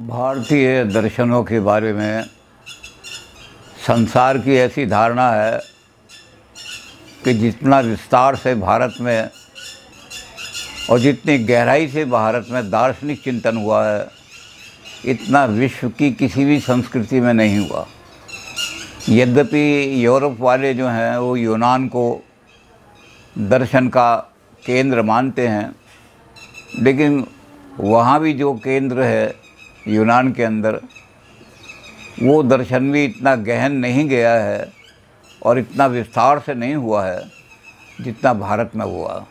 भारतीय दर्शनों के बारे में संसार की ऐसी धारणा है कि जितना विस्तार से भारत में और जितनी गहराई से भारत में दार्शनिक चिंतन हुआ है इतना विश्व की किसी भी संस्कृति में नहीं हुआ यद्यपि यूरोप वाले जो हैं वो यूनान को दर्शन का केंद्र मानते हैं लेकिन वहाँ भी जो केंद्र है यूनान के अंदर वो दर्शन भी इतना गहन नहीं गया है और इतना विस्तार से नहीं हुआ है जितना भारत में हुआ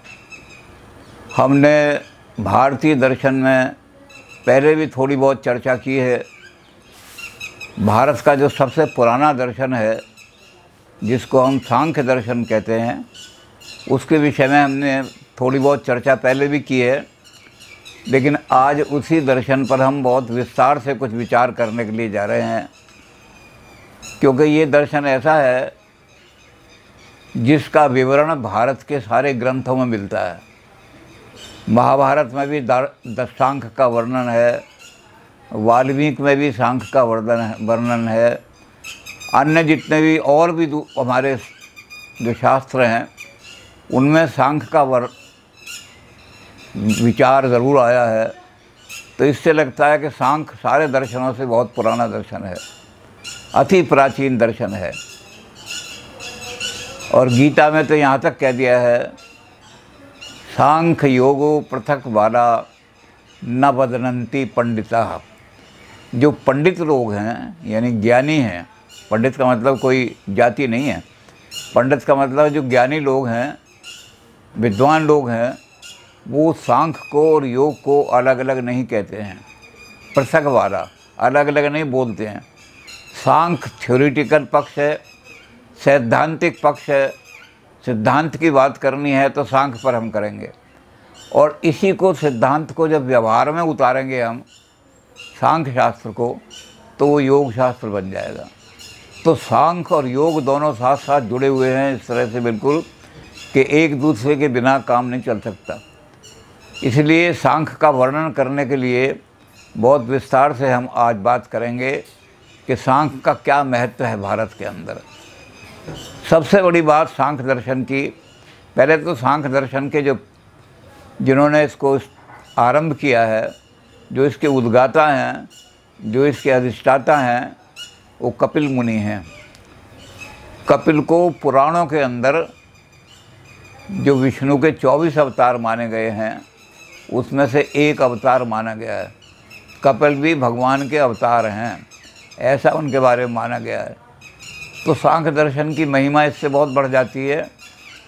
हमने भारतीय दर्शन में पहले भी थोड़ी बहुत चर्चा की है भारत का जो सबसे पुराना दर्शन है जिसको हम सांख्य दर्शन कहते हैं उसके विषय में हमने थोड़ी बहुत चर्चा पहले भी की है लेकिन आज उसी दर्शन पर हम बहुत विस्तार से कुछ विचार करने के लिए जा रहे हैं क्योंकि ये दर्शन ऐसा है जिसका विवरण भारत के सारे ग्रंथों में मिलता है महाभारत में भी दशांख का वर्णन है वाल्मीकि में भी सांख का वर्णन है वर्णन है अन्य जितने भी और भी हमारे जो शास्त्र हैं उनमें सांख का विचार ज़रूर आया है तो इससे लगता है कि सांख सारे दर्शनों से बहुत पुराना दर्शन है अति प्राचीन दर्शन है और गीता में तो यहाँ तक कह दिया है सांख योगो पृथक वाला न बदनंती पंडिता जो पंडित लोग हैं यानी ज्ञानी हैं पंडित का मतलब कोई जाति नहीं है पंडित का मतलब जो ज्ञानी लोग हैं विद्वान लोग हैं वो सांख को और योग को अलग अलग नहीं कहते हैं पृथक वाला अलग अलग नहीं बोलते हैं सांख थ्योरिटिकल पक्ष है सैद्धांतिक पक्ष है सिद्धांत की बात करनी है तो सांख पर हम करेंगे और इसी को सिद्धांत को जब व्यवहार में उतारेंगे हम सांख शास्त्र को तो वो योग शास्त्र बन जाएगा तो सांख और योग दोनों साथ साथ जुड़े हुए हैं इस तरह से बिल्कुल कि एक दूसरे के बिना काम नहीं चल सकता इसलिए सांख का वर्णन करने के लिए बहुत विस्तार से हम आज बात करेंगे कि सांख का क्या महत्व है भारत के अंदर सबसे बड़ी बात सांख दर्शन की पहले तो सांख दर्शन के जो जिन्होंने इसको आरंभ किया है जो इसके उद्गाता हैं जो इसके अधिष्ठाता हैं वो कपिल मुनि हैं कपिल को पुराणों के अंदर जो विष्णु के चौबीस अवतार माने गए हैं उसमें से एक अवतार माना गया है कपिल भी भगवान के अवतार हैं ऐसा उनके बारे में माना गया है तो सांख दर्शन की महिमा इससे बहुत बढ़ जाती है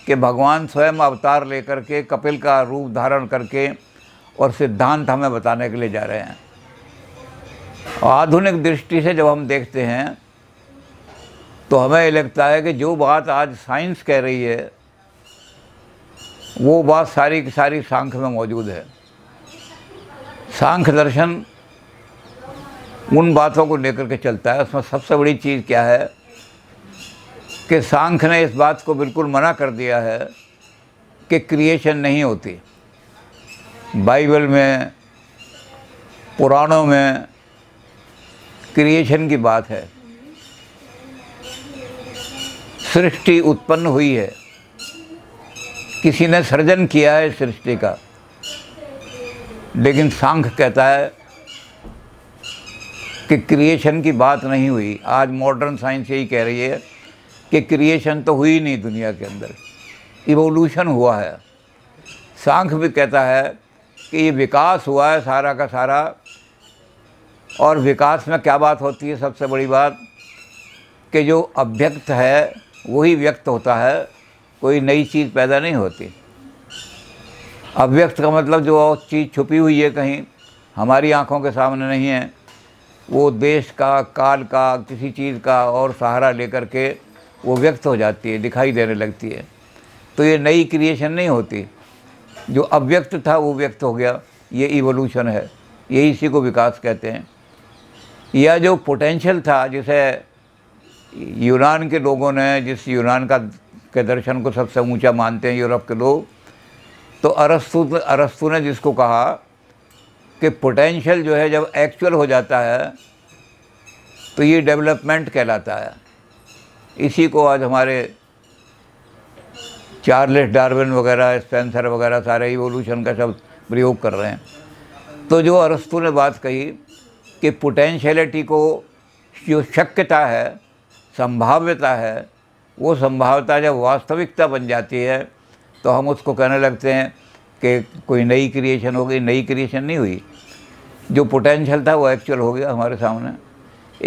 कि भगवान स्वयं अवतार लेकर के कपिल का रूप धारण करके और सिद्धांत हमें बताने के लिए जा रहे हैं आधुनिक दृष्टि से जब हम देखते हैं तो हमें लगता है कि जो बात आज साइंस कह रही है वो बात सारी की सारी सांख में मौजूद है सांख दर्शन उन बातों को लेकर के चलता है उसमें सबसे बड़ी चीज़ क्या है कि सांख ने इस बात को बिल्कुल मना कर दिया है कि क्रिएशन नहीं होती बाइबल में पुराणों में क्रिएशन की बात है सृष्टि उत्पन्न हुई है किसी ने सृजन किया है सृष्टि का लेकिन सांख कहता है कि क्रिएशन की बात नहीं हुई आज मॉडर्न साइंस यही कह रही है कि क्रिएशन तो हुई नहीं दुनिया के अंदर इवोल्यूशन हुआ है सांख भी कहता है कि ये विकास हुआ है सारा का सारा और विकास में क्या बात होती है सबसे बड़ी बात कि जो अव्यक्त है वही व्यक्त होता है कोई नई चीज़ पैदा नहीं होती अव्यक्त का मतलब जो चीज़ छुपी हुई है कहीं हमारी आँखों के सामने नहीं है वो देश का काल का किसी चीज़ का और सहारा लेकर के वो व्यक्त हो जाती है दिखाई देने लगती है तो ये नई क्रिएशन नहीं होती जो अव्यक्त था वो व्यक्त हो गया ये इवोल्यूशन है ये इसी को विकास कहते हैं या जो पोटेंशियल था जिसे यूनान के लोगों ने जिस यूनान का के दर्शन को सबसे ऊंचा मानते हैं यूरोप के लोग तो अरस्तु अरस्तु ने जिसको कहा कि पोटेंशियल जो है जब एक्चुअल हो जाता है तो ये डेवलपमेंट कहलाता है इसी को आज हमारे चार्लेस डार्विन वगैरह स्पेंसर वगैरह सारे इवोल्यूशन का शब्द प्रयोग कर रहे हैं तो जो अरस्तु ने बात कही कि पोटेंशलिटी को जो शक्यता है संभाव्यता है वो संभावता जब वास्तविकता बन जाती है तो हम उसको कहने लगते हैं कि कोई नई क्रिएशन हो गई नई क्रिएशन नहीं हुई जो पोटेंशियल था वो एक्चुअल हो गया हमारे सामने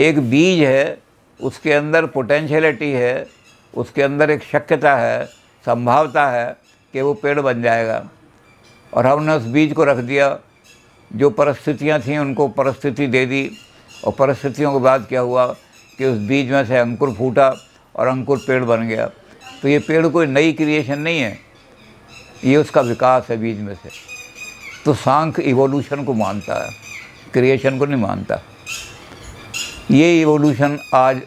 एक बीज है उसके अंदर पोटेंशियलिटी है उसके अंदर एक शक्यता है संभावता है कि वो पेड़ बन जाएगा और हमने उस बीज को रख दिया जो परिस्थितियाँ थीं उनको परिस्थिति दे दी और परिस्थितियों के बाद क्या हुआ कि उस बीज में से अंकुर फूटा और अंकुर पेड़ बन गया तो ये पेड़ कोई नई क्रिएशन नहीं है ये उसका विकास है बीज में से तो सांख इवोल्यूशन को मानता है क्रिएशन को नहीं मानता ये इवोल्यूशन आज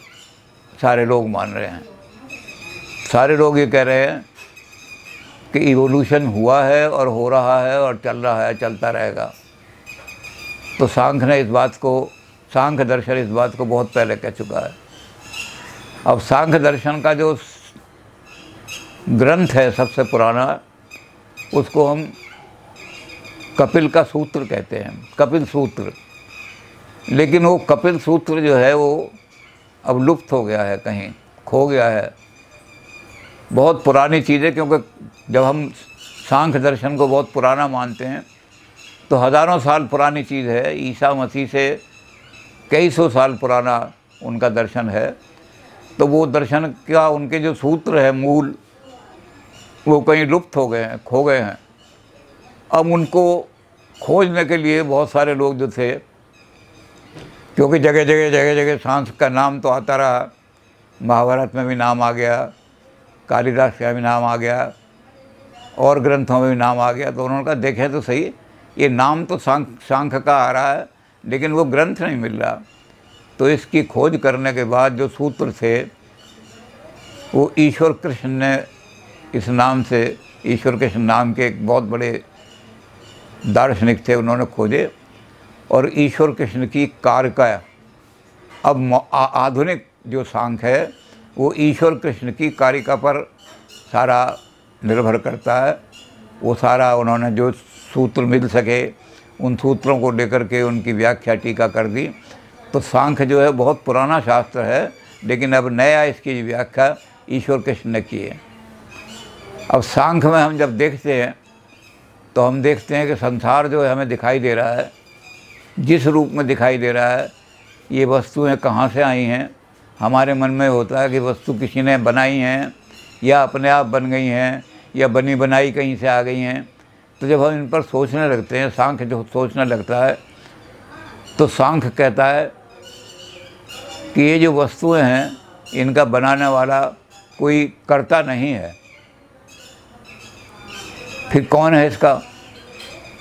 सारे लोग मान रहे हैं सारे लोग ये कह रहे हैं कि इवोल्यूशन हुआ है और हो रहा है और चल रहा है चलता रहेगा तो सांख ने इस बात को सांख दर्शन इस बात को बहुत पहले कह चुका है अब सांख्य दर्शन का जो ग्रंथ है सबसे पुराना उसको हम कपिल का सूत्र कहते हैं कपिल सूत्र लेकिन वो कपिल सूत्र जो है वो अब लुप्त हो गया है कहीं खो गया है बहुत पुरानी चीज़ है क्योंकि जब हम सांख्य दर्शन को बहुत पुराना मानते हैं तो हज़ारों साल पुरानी चीज़ है ईसा मसीह से कई सौ साल पुराना उनका दर्शन है तो वो दर्शन का उनके जो सूत्र है मूल वो कहीं लुप्त हो गए हैं खो गए हैं अब उनको खोजने के लिए बहुत सारे लोग जो थे क्योंकि जगह जगह जगह जगह सांस का नाम तो आता रहा महाभारत में भी नाम आ गया कालिदास का भी नाम आ गया और ग्रंथों में भी नाम आ गया तो उन्होंने कहा देखे तो सही ये नाम तो सांख सांख का आ रहा है लेकिन वो ग्रंथ नहीं मिल रहा तो इसकी खोज करने के बाद जो सूत्र थे वो ईश्वर कृष्ण ने इस नाम से ईश्वर कृष्ण नाम के एक बहुत बड़े दार्शनिक थे उन्होंने खोजे और ईश्वर कृष्ण की कारिका अब आधुनिक जो सांख है वो ईश्वर कृष्ण की कारिका पर सारा निर्भर करता है वो सारा उन्होंने जो सूत्र मिल सके उन सूत्रों को लेकर के उनकी व्याख्या टीका कर दी तो सांख्य जो है बहुत पुराना शास्त्र है लेकिन अब नया इसकी व्याख्या ईश्वर कृष्ण ने की है अब सांख्य में हम जब देखते हैं तो हम देखते हैं कि संसार जो है हमें दिखाई दे रहा है जिस रूप में दिखाई दे रहा है ये वस्तुएं कहाँ से आई हैं हमारे मन में होता है कि वस्तु किसी ने बनाई हैं या अपने आप बन गई हैं या बनी बनाई कहीं से आ गई हैं तो जब हम इन पर सोचने लगते हैं सांख्य जो सोचने लगता है तो सांख कहता है कि ये जो वस्तुएं हैं इनका बनाने वाला कोई करता नहीं है फिर कौन है इसका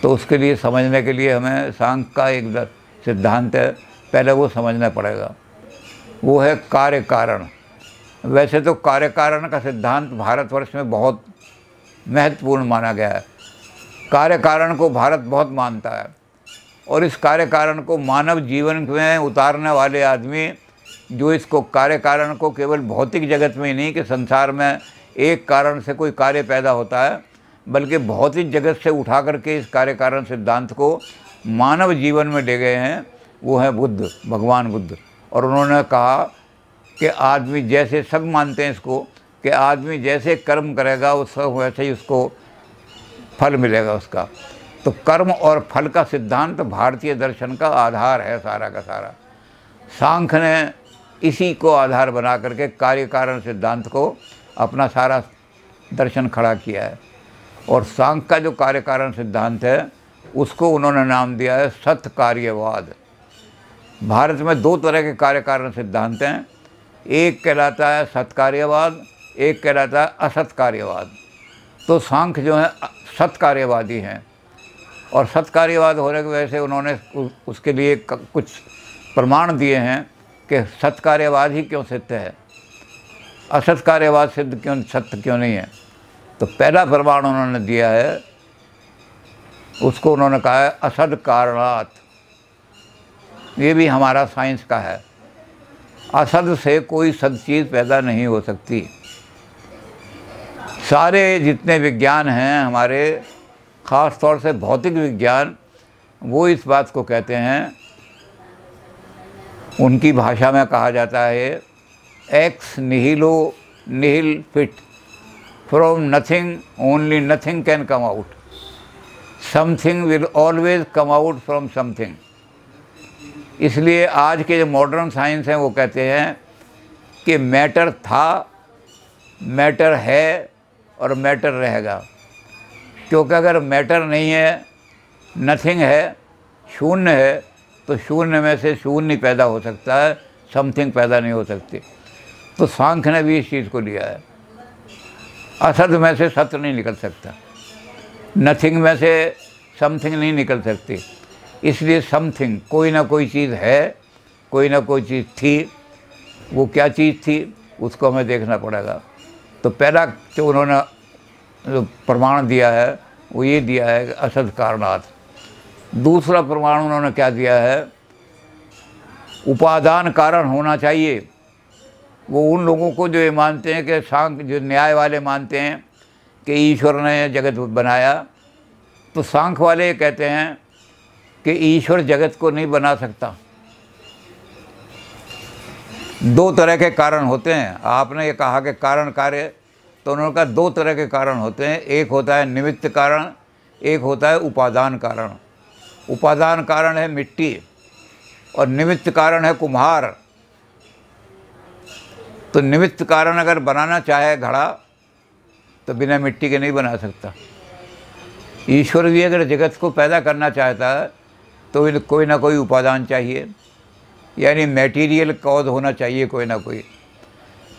तो उसके लिए समझने के लिए हमें सांख का एक सिद्धांत है पहले वो समझना पड़ेगा वो है कार्य कारण वैसे तो कार्य कारण का सिद्धांत भारतवर्ष में बहुत महत्वपूर्ण माना गया है कार्य कारण को भारत बहुत मानता है और इस कार्य कारण को मानव जीवन में उतारने वाले आदमी जो इसको कार्य कारण को केवल भौतिक जगत में ही नहीं कि संसार में एक कारण से कोई कार्य पैदा होता है बल्कि भौतिक जगत से उठा करके इस कार्य कारण सिद्धांत को मानव जीवन में ले गए हैं वो हैं बुद्ध भगवान बुद्ध और उन्होंने कहा कि आदमी जैसे सब मानते हैं इसको कि आदमी जैसे कर्म करेगा उस वैसे ही उसको फल मिलेगा उसका तो कर्म और फल का सिद्धांत भारतीय दर्शन का आधार है सारा का सारा सांख ने इसी को आधार बना करके कार्य कारण सिद्धांत को अपना सारा दर्शन खड़ा किया है और सांख का जो कार्य कारण सिद्धांत है उसको उन्होंने नाम दिया है सत कार्यवाद भारत में दो तरह के कार्य कारण सिद्धांत हैं एक कहलाता है सत्कार्यवाद एक कहलाता है असत कार्यवाद तो सांख जो है कार्यवादी हैं और कार्यवाद होने की वजह से उन्होंने उसके लिए कुछ प्रमाण दिए हैं कि सत्कार्यवाद ही क्यों सिद्ध है असत कार्यवाद सिद्ध क्यों सत्य क्यों नहीं है तो पहला प्रमाण उन्होंने दिया है उसको उन्होंने कहा है असद कारणात ये भी हमारा साइंस का है असद से कोई सद चीज़ पैदा नहीं हो सकती सारे जितने विज्ञान हैं हमारे ख़ास तौर से भौतिक विज्ञान वो इस बात को कहते हैं उनकी भाषा में कहा जाता है एक्स निहिलो निहिल फिट from nothing only nothing can come out something will always come out from something इसलिए आज के जो मॉडर्न साइंस हैं वो कहते हैं कि मैटर था मैटर है और मैटर रहेगा क्योंकि अगर मैटर नहीं है नथिंग है शून्य है तो शून्य में से शून्य पैदा हो सकता है समथिंग पैदा नहीं हो सकती तो सांख्य ने भी इस चीज़ को लिया है असत में से सत्य नहीं निकल सकता नथिंग में से समथिंग नहीं निकल सकती इसलिए समथिंग कोई ना कोई चीज़ है कोई ना कोई चीज़ थी वो क्या चीज़ थी उसको हमें देखना पड़ेगा तो पहला जो उन्होंने जो प्रमाण दिया है वो ये दिया है असद कारणार्थ दूसरा प्रमाण उन्होंने क्या दिया है उपादान कारण होना चाहिए वो उन लोगों को जो ये मानते हैं कि सांख्य जो न्याय वाले मानते हैं कि ईश्वर ने जगत बनाया तो सांख वाले कहते हैं कि ईश्वर जगत को नहीं बना सकता दो तरह के कारण होते हैं आपने ये कहा कि कारण कार्य तो उन्होंने कहा दो तरह के कारण होते हैं एक होता है निमित्त कारण एक होता है उपादान कारण उपादान कारण है मिट्टी और निमित्त कारण है कुम्हार तो निमित्त कारण अगर बनाना चाहे घड़ा तो बिना मिट्टी के नहीं बना सकता ईश्वर भी अगर जगत को पैदा करना चाहता है तो कोई ना कोई उपादान चाहिए यानी मेटीरियल कौज होना चाहिए कोई ना कोई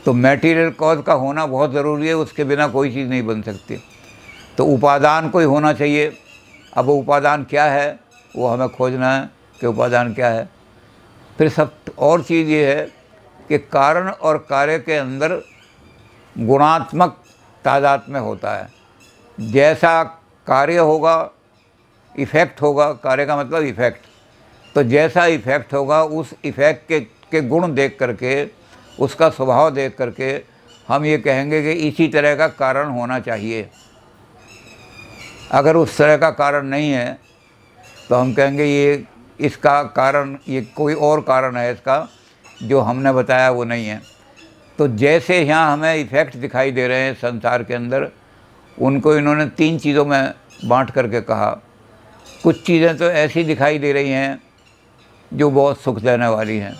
तो मेटीरियल कौज का होना बहुत ज़रूरी है उसके बिना कोई चीज़ नहीं बन सकती तो उपादान कोई होना चाहिए अब उपादान क्या है वो हमें खोजना है कि उपादान क्या है फिर सब और चीज़ ये है कि कारण और कार्य के अंदर गुणात्मक तादाद में होता है जैसा कार्य होगा इफ़ेक्ट होगा कार्य का मतलब इफ़ेक्ट तो जैसा इफ़ेक्ट होगा उस इफ़ेक्ट के के गुण देख करके उसका स्वभाव देख करके हम ये कहेंगे कि इसी तरह का कारण होना चाहिए अगर उस तरह का कारण नहीं है तो हम कहेंगे ये इसका कारण ये कोई और कारण है इसका जो हमने बताया वो नहीं है तो जैसे यहाँ हमें इफ़ेक्ट दिखाई दे रहे हैं संसार के अंदर उनको इन्होंने तीन चीज़ों में बांट करके कहा कुछ चीज़ें तो ऐसी दिखाई दे रही हैं जो बहुत सुख देने वाली हैं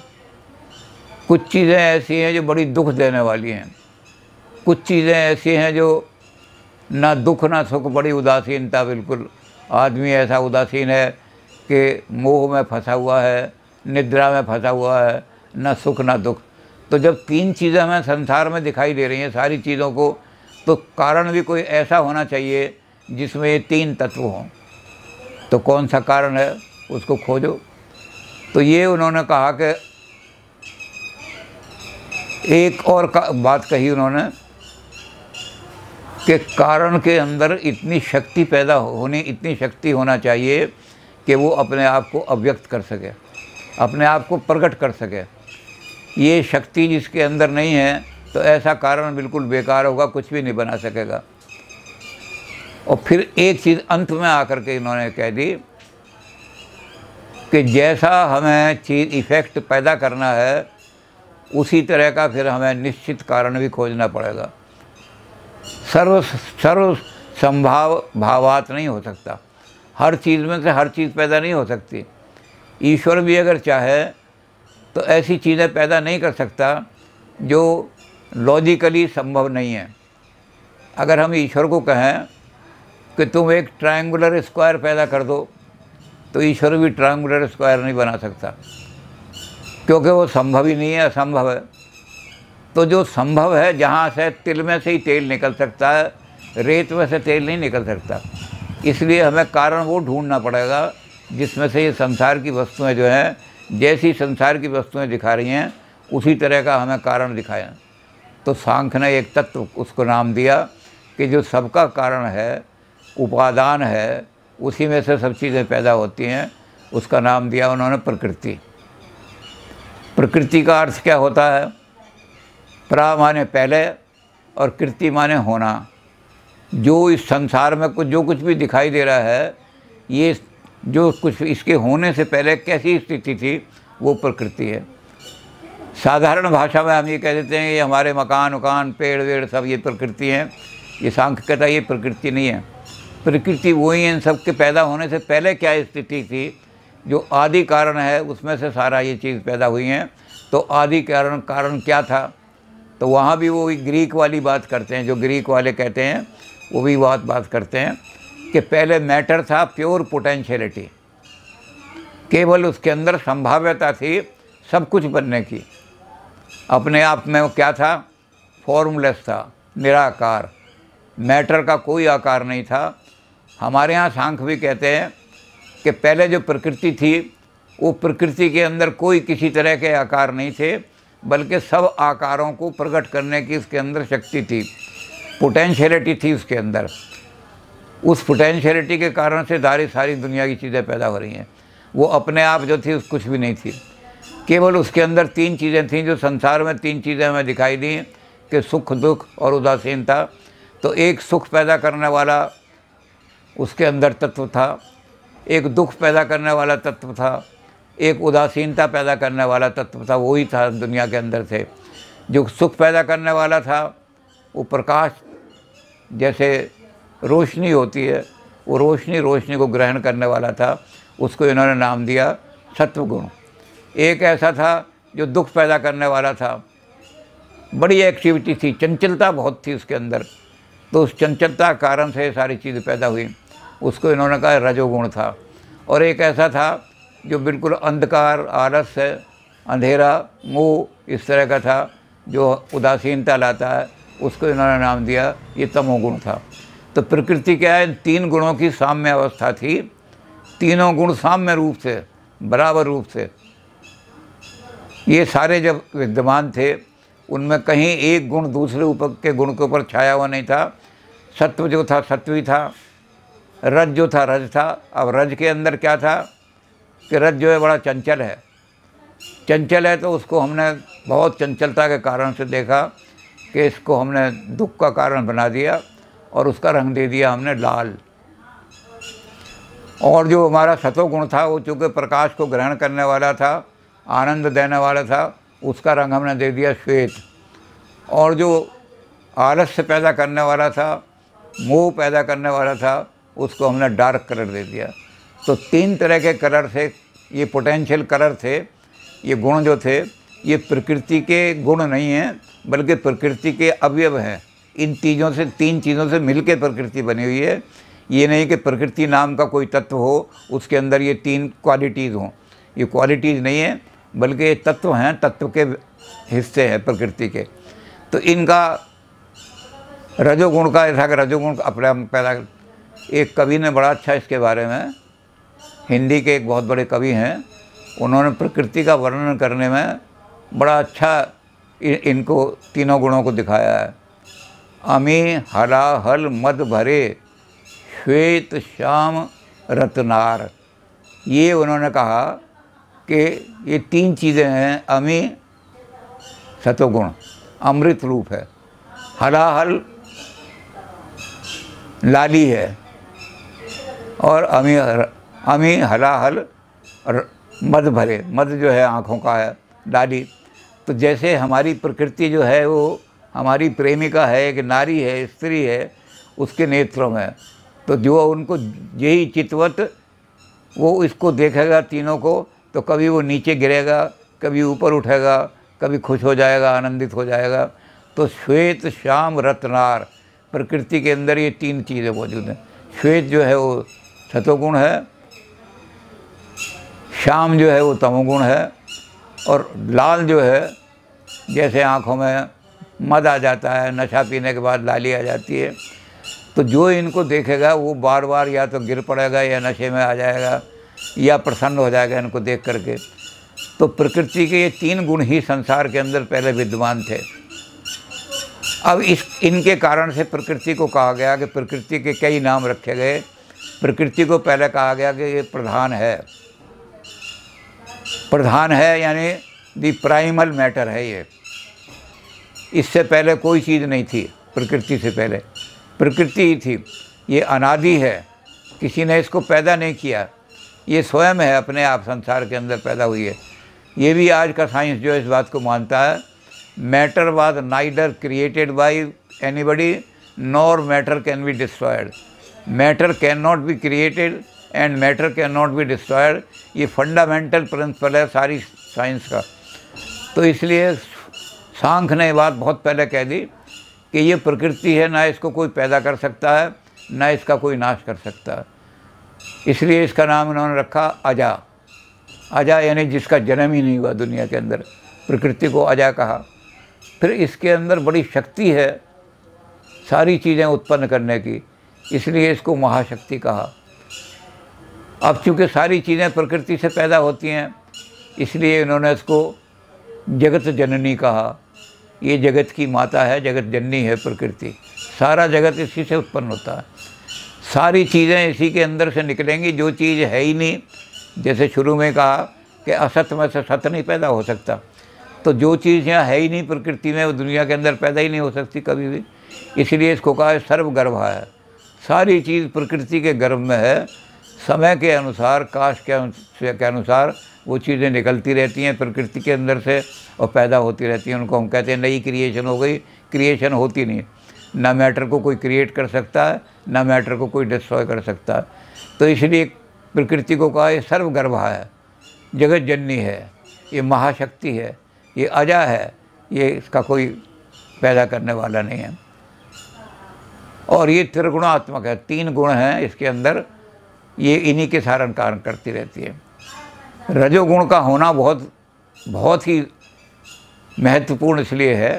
कुछ चीज़ें ऐसी हैं जो बड़ी दुख देने वाली हैं कुछ चीज़ें ऐसी हैं जो ना दुख ना सुख बड़ी उदासीनता बिल्कुल आदमी ऐसा उदासीन है कि मोह में फंसा हुआ है निद्रा में फंसा हुआ है न सुख न दुख तो जब तीन चीज़ें हमें संसार में दिखाई दे रही हैं सारी चीज़ों को तो कारण भी कोई ऐसा होना चाहिए जिसमें ये तीन तत्व हों तो कौन सा कारण है उसको खोजो तो ये उन्होंने कहा कि एक और का बात कही उन्होंने के कारण के अंदर इतनी शक्ति पैदा होनी इतनी शक्ति होना चाहिए कि वो अपने आप को अव्यक्त कर सके अपने आप को प्रकट कर सके ये शक्ति जिसके अंदर नहीं है तो ऐसा कारण बिल्कुल बेकार होगा कुछ भी नहीं बना सकेगा और फिर एक चीज़ अंत में आकर के इन्होंने कह दी कि जैसा हमें चीज़ इफ़ेक्ट पैदा करना है उसी तरह का फिर हमें निश्चित कारण भी खोजना पड़ेगा सर्व सर्व संभाव भावात नहीं हो सकता हर चीज़ में से हर चीज़ पैदा नहीं हो सकती ईश्वर भी अगर चाहे तो ऐसी चीज़ें पैदा नहीं कर सकता जो लॉजिकली संभव नहीं है अगर हम ईश्वर को कहें कि तुम एक ट्रायंगुलर स्क्वायर पैदा कर दो तो ईश्वर भी ट्रायंगुलर स्क्वायर नहीं बना सकता क्योंकि वो संभव ही नहीं है असंभव है तो जो संभव है जहाँ से तिल में से ही तेल निकल सकता है रेत में से तेल नहीं निकल सकता इसलिए हमें कारण वो ढूंढना पड़ेगा जिसमें से ये संसार की वस्तुएं जो हैं जैसी संसार की वस्तुएं दिखा रही हैं उसी तरह का हमें कारण दिखाया तो सांख ने एक तत्व उसको नाम दिया कि जो सबका कारण है उपादान है उसी में से सब चीज़ें पैदा होती हैं उसका नाम दिया उन्होंने प्रकृति प्रकृति का अर्थ क्या होता है प्रा माने पहले और कृति माने होना जो इस संसार में कुछ जो कुछ भी दिखाई दे रहा है ये जो कुछ इसके होने से पहले कैसी स्थिति थी वो प्रकृति है साधारण भाषा में हम ये कह देते हैं ये हमारे मकान उकान पेड़ वेड़ सब ये प्रकृति हैं ये सांख्य कहता ये प्रकृति नहीं है प्रकृति वही है इन सब के पैदा होने से पहले क्या स्थिति थी जो आदि कारण है उसमें से सारा ये चीज़ पैदा हुई हैं तो आदि कारण कारण क्या था तो वहाँ भी वो भी ग्रीक वाली बात करते हैं जो ग्रीक वाले कहते हैं वो भी बहुत बात करते हैं कि पहले मैटर था प्योर पोटेंशियलिटी केवल उसके अंदर संभाव्यता थी सब कुछ बनने की अपने आप में वो क्या था फॉर्मलेस था निराकार मैटर का कोई आकार नहीं था हमारे यहाँ सांख भी कहते हैं कि पहले जो प्रकृति थी वो प्रकृति के अंदर कोई किसी तरह के आकार नहीं थे बल्कि सब आकारों को प्रकट करने की इसके अंदर शक्ति थी पोटेंशियलिटी थी उसके अंदर उस पोटेंशलिटी के कारण से सारी सारी दुनिया की चीज़ें पैदा हो रही हैं वो अपने आप जो थी कुछ भी नहीं थी केवल उसके अंदर तीन चीज़ें थीं जो संसार में तीन चीज़ें हमें दिखाई दी कि सुख दुख और उदासीनता तो एक सुख पैदा करने वाला उसके अंदर तत्व था एक दुख पैदा करने वाला तत्व था एक उदासीनता पैदा करने वाला तत्व था वो ही था दुनिया के अंदर से जो सुख पैदा करने वाला था वो प्रकाश जैसे रोशनी होती है वो रोशनी रोशनी को ग्रहण करने वाला था उसको इन्होंने नाम दिया सत्वगुण एक ऐसा था जो दुख पैदा करने वाला था बड़ी एक्टिविटी थी चंचलता बहुत थी उसके अंदर तो उस चंचलता कारण से सारी चीज़ पैदा हुई उसको इन्होंने कहा रजोगुण था और एक ऐसा था जो बिल्कुल अंधकार है अंधेरा मोह इस तरह का था जो उदासीनता लाता है उसको इन्होंने नाम दिया ये तमोगुण था तो प्रकृति क्या है तीन गुणों की साम्य अवस्था थी तीनों गुण साम्य रूप से बराबर रूप से ये सारे जब विद्यमान थे उनमें कहीं एक गुण दूसरे ऊपर के गुण के ऊपर छाया हुआ नहीं था सत्व जो था सत्वी था रज जो था रज था अब रज के अंदर क्या था कि रथ जो है बड़ा चंचल है चंचल है तो उसको हमने बहुत चंचलता के कारण से देखा कि इसको हमने दुख का कारण बना दिया और उसका रंग दे दिया हमने लाल और जो हमारा सतोगुण था वो चूँकि प्रकाश को ग्रहण करने वाला था आनंद देने वाला था उसका रंग हमने दे दिया श्वेत और जो आलस्य पैदा करने वाला था मोह पैदा करने वाला था उसको हमने डार्क कलर दे दिया तो तीन तरह के कलर थे ये पोटेंशियल कलर थे ये गुण जो थे ये प्रकृति के गुण नहीं हैं बल्कि प्रकृति के अवयव हैं इन चीज़ों से तीन चीज़ों से मिलकर प्रकृति बनी हुई है ये नहीं कि प्रकृति नाम का कोई तत्व हो उसके अंदर ये तीन क्वालिटीज़ हों ये क्वालिटीज़ नहीं है बल्कि ये तत्व हैं तत्व के हिस्से हैं प्रकृति के तो इनका रजोगुण का ऐसा रजोगुण अपने पैदा एक कवि ने बड़ा अच्छा इसके बारे में हिंदी के एक बहुत बड़े कवि हैं उन्होंने प्रकृति का वर्णन करने में बड़ा अच्छा इनको तीनों गुणों को दिखाया है अमी हला हल मद भरे श्वेत श्याम रतनार ये उन्होंने कहा कि ये तीन चीज़ें हैं अमी सतोगुण अमृत रूप है हला हल लाली है और अमी हम ही हलाहल मद भरे मद जो है आँखों का है डाली तो जैसे हमारी प्रकृति जो है वो हमारी प्रेमिका है एक नारी है स्त्री है उसके नेत्रों में तो जो उनको यही चितवत वो इसको देखेगा तीनों को तो कभी वो नीचे गिरेगा कभी ऊपर उठेगा कभी खुश हो जाएगा आनंदित हो जाएगा तो श्वेत श्याम रत्नार प्रकृति के अंदर ये तीन चीज़ें मौजूद हैं श्वेत जो है वो सतोगुण है श्याम जो है वो तमोगुण है और लाल जो है जैसे आँखों में मद आ जाता है नशा पीने के बाद लाली आ जाती है तो जो इनको देखेगा वो बार बार या तो गिर पड़ेगा या नशे में आ जाएगा या प्रसन्न हो जाएगा इनको देख करके तो प्रकृति के ये तीन गुण ही संसार के अंदर पहले विद्वान थे अब इस इनके कारण से प्रकृति को कहा गया कि प्रकृति के कई नाम रखे गए प्रकृति को पहले कहा गया कि ये प्रधान है प्रधान है यानी दी प्राइमल मैटर है ये इससे पहले कोई चीज़ नहीं थी प्रकृति से पहले प्रकृति ही थी ये अनादि है किसी ने इसको पैदा नहीं किया ये स्वयं है अपने आप संसार के अंदर पैदा हुई है ये भी आज का साइंस जो इस बात को मानता है matter was neither created by anybody nor matter can be destroyed matter can not be created and matter can not be destroyed ये फंडामेंटल प्रिंसिपल है सारी साइंस का तो इसलिए सांख ने बात बहुत पहले कह दी कि ये प्रकृति है ना इसको कोई पैदा कर सकता है ना इसका कोई नाश कर सकता है इसलिए इसका नाम इन्होंने रखा अजा अजा यानी जिसका जन्म ही नहीं हुआ दुनिया के अंदर प्रकृति को अजा कहा फिर इसके अंदर बड़ी शक्ति है सारी चीज़ें उत्पन्न करने की इसलिए इसको महाशक्ति कहा अब चूँकि सारी चीज़ें प्रकृति से पैदा होती हैं इसलिए इन्होंने इसको जगत जननी कहा ये जगत की माता है जगत जननी है प्रकृति सारा जगत इसी से उत्पन्न होता है सारी चीज़ें इसी के अंदर से निकलेंगी जो चीज़ है ही नहीं जैसे शुरू में कहा कि असत में से सत्य नहीं पैदा हो सकता तो जो चीज़ यहाँ है ही नहीं प्रकृति में वो दुनिया के अंदर पैदा ही नहीं हो सकती कभी भी इसलिए इसको कहा सर्वगर्भ है सारी चीज़ प्रकृति के गर्भ में है समय के अनुसार काश के के अनुसार वो चीज़ें निकलती रहती हैं प्रकृति के अंदर से और पैदा होती रहती हैं उनको हम कहते हैं नई क्रिएशन हो गई क्रिएशन होती नहीं ना मैटर को कोई क्रिएट कर सकता है ना मैटर को कोई डिस्ट्रॉय कर सकता है तो इसलिए प्रकृति को कहा ये सर्वगर्भा है जगत जननी है ये महाशक्ति है ये अजा है ये इसका कोई पैदा करने वाला नहीं है और ये त्रिगुणात्मक है तीन गुण हैं इसके अंदर ये इन्हीं के सारण कारण करती रहती है रजोगुण का होना बहुत बहुत ही महत्वपूर्ण इसलिए है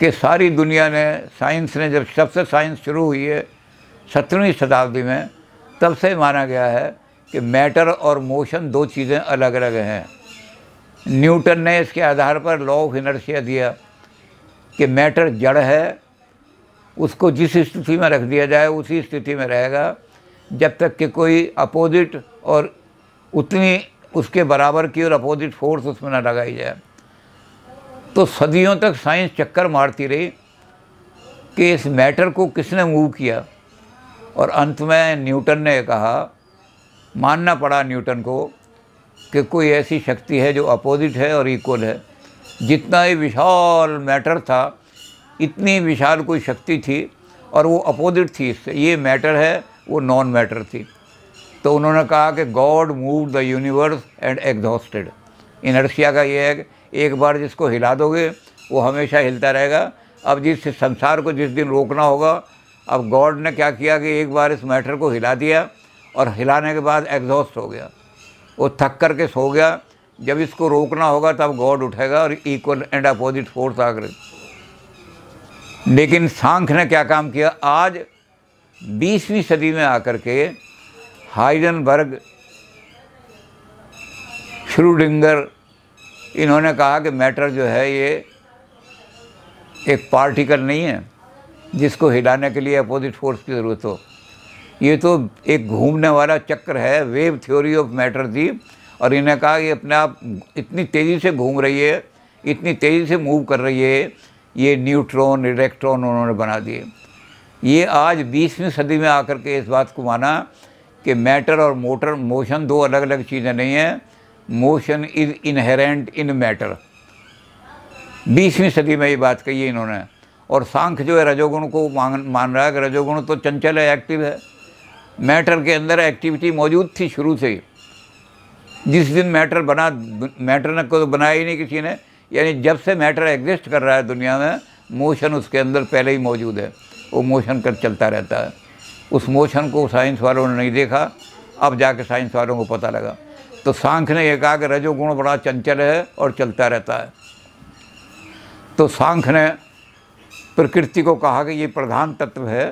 कि सारी दुनिया ने साइंस ने जब सबसे साइंस शुरू हुई है सत्रहवीं शताब्दी में तब से माना गया है कि मैटर और मोशन दो चीज़ें अलग अलग हैं न्यूटन ने इसके आधार पर लॉ ऑफ इनर्शिया दिया कि मैटर जड़ है उसको जिस स्थिति में रख दिया जाए उसी स्थिति में रहेगा जब तक कि कोई अपोजिट और उतनी उसके बराबर की और अपोजिट फोर्स उसमें ना लगाई जाए तो सदियों तक साइंस चक्कर मारती रही कि इस मैटर को किसने मूव किया और अंत में न्यूटन ने कहा मानना पड़ा न्यूटन को कि कोई ऐसी शक्ति है जो अपोजिट है और इक्वल है जितना ही विशाल मैटर था इतनी विशाल कोई शक्ति थी और वो अपोजिट थी इससे ये मैटर है वो नॉन मैटर थी तो उन्होंने कहा कि God move the universe and exhausted inertia का ये है कि एक बार जिसको हिला दोगे वो हमेशा हिलता रहेगा अब जिस संसार को जिस दिन रोकना होगा अब गॉड ने क्या किया कि एक बार इस मैटर को हिला दिया और हिलाने के बाद एग्जॉस्ट हो गया वो थक कर के सो गया जब इसको रोकना होगा तब गॉड उठेगा और इक्वल एंड अपोजिट फोर्स आकर लेकिन सांख ने क्या काम किया आज बीसवीं सदी में आकर के हाइडनबर्ग श्रूडिंगर इन्होंने कहा कि मैटर जो है ये एक पार्टिकल नहीं है जिसको हिलाने के लिए अपोजिट फोर्स की ज़रूरत हो ये तो एक घूमने वाला चक्र है वेव थ्योरी ऑफ मैटर थी और इन्हें कहा कि अपने आप इतनी तेज़ी से घूम रही है इतनी तेज़ी से मूव कर रही है ये न्यूट्रॉन इलेक्ट्रॉन उन्होंने बना दिए ये आज बीसवीं सदी में आकर के इस बात को माना कि मैटर और मोटर मोशन दो अलग अलग चीज़ें नहीं हैं motion is inherent in matter बीसवीं सदी में ये बात कही है इन्होंने और सांख जो है रजोगुण को मान रहा है कि रजोगुण तो चंचल है एक्टिव है मैटर के अंदर एक्टिविटी मौजूद थी शुरू से ही जिस दिन मैटर बना मैटर ने को तो बनाया ही नहीं किसी ने यानी जब से मैटर एग्जिस्ट कर रहा है दुनिया में मोशन उसके अंदर पहले ही मौजूद है वो मोशन कर चलता रहता है उस मोशन को साइंस वालों ने नहीं देखा अब जाके साइंस वालों को पता लगा तो सांख ने यह कहा कि रजोगुण बड़ा चंचल है और चलता रहता है तो सांख ने प्रकृति को कहा कि ये प्रधान तत्व है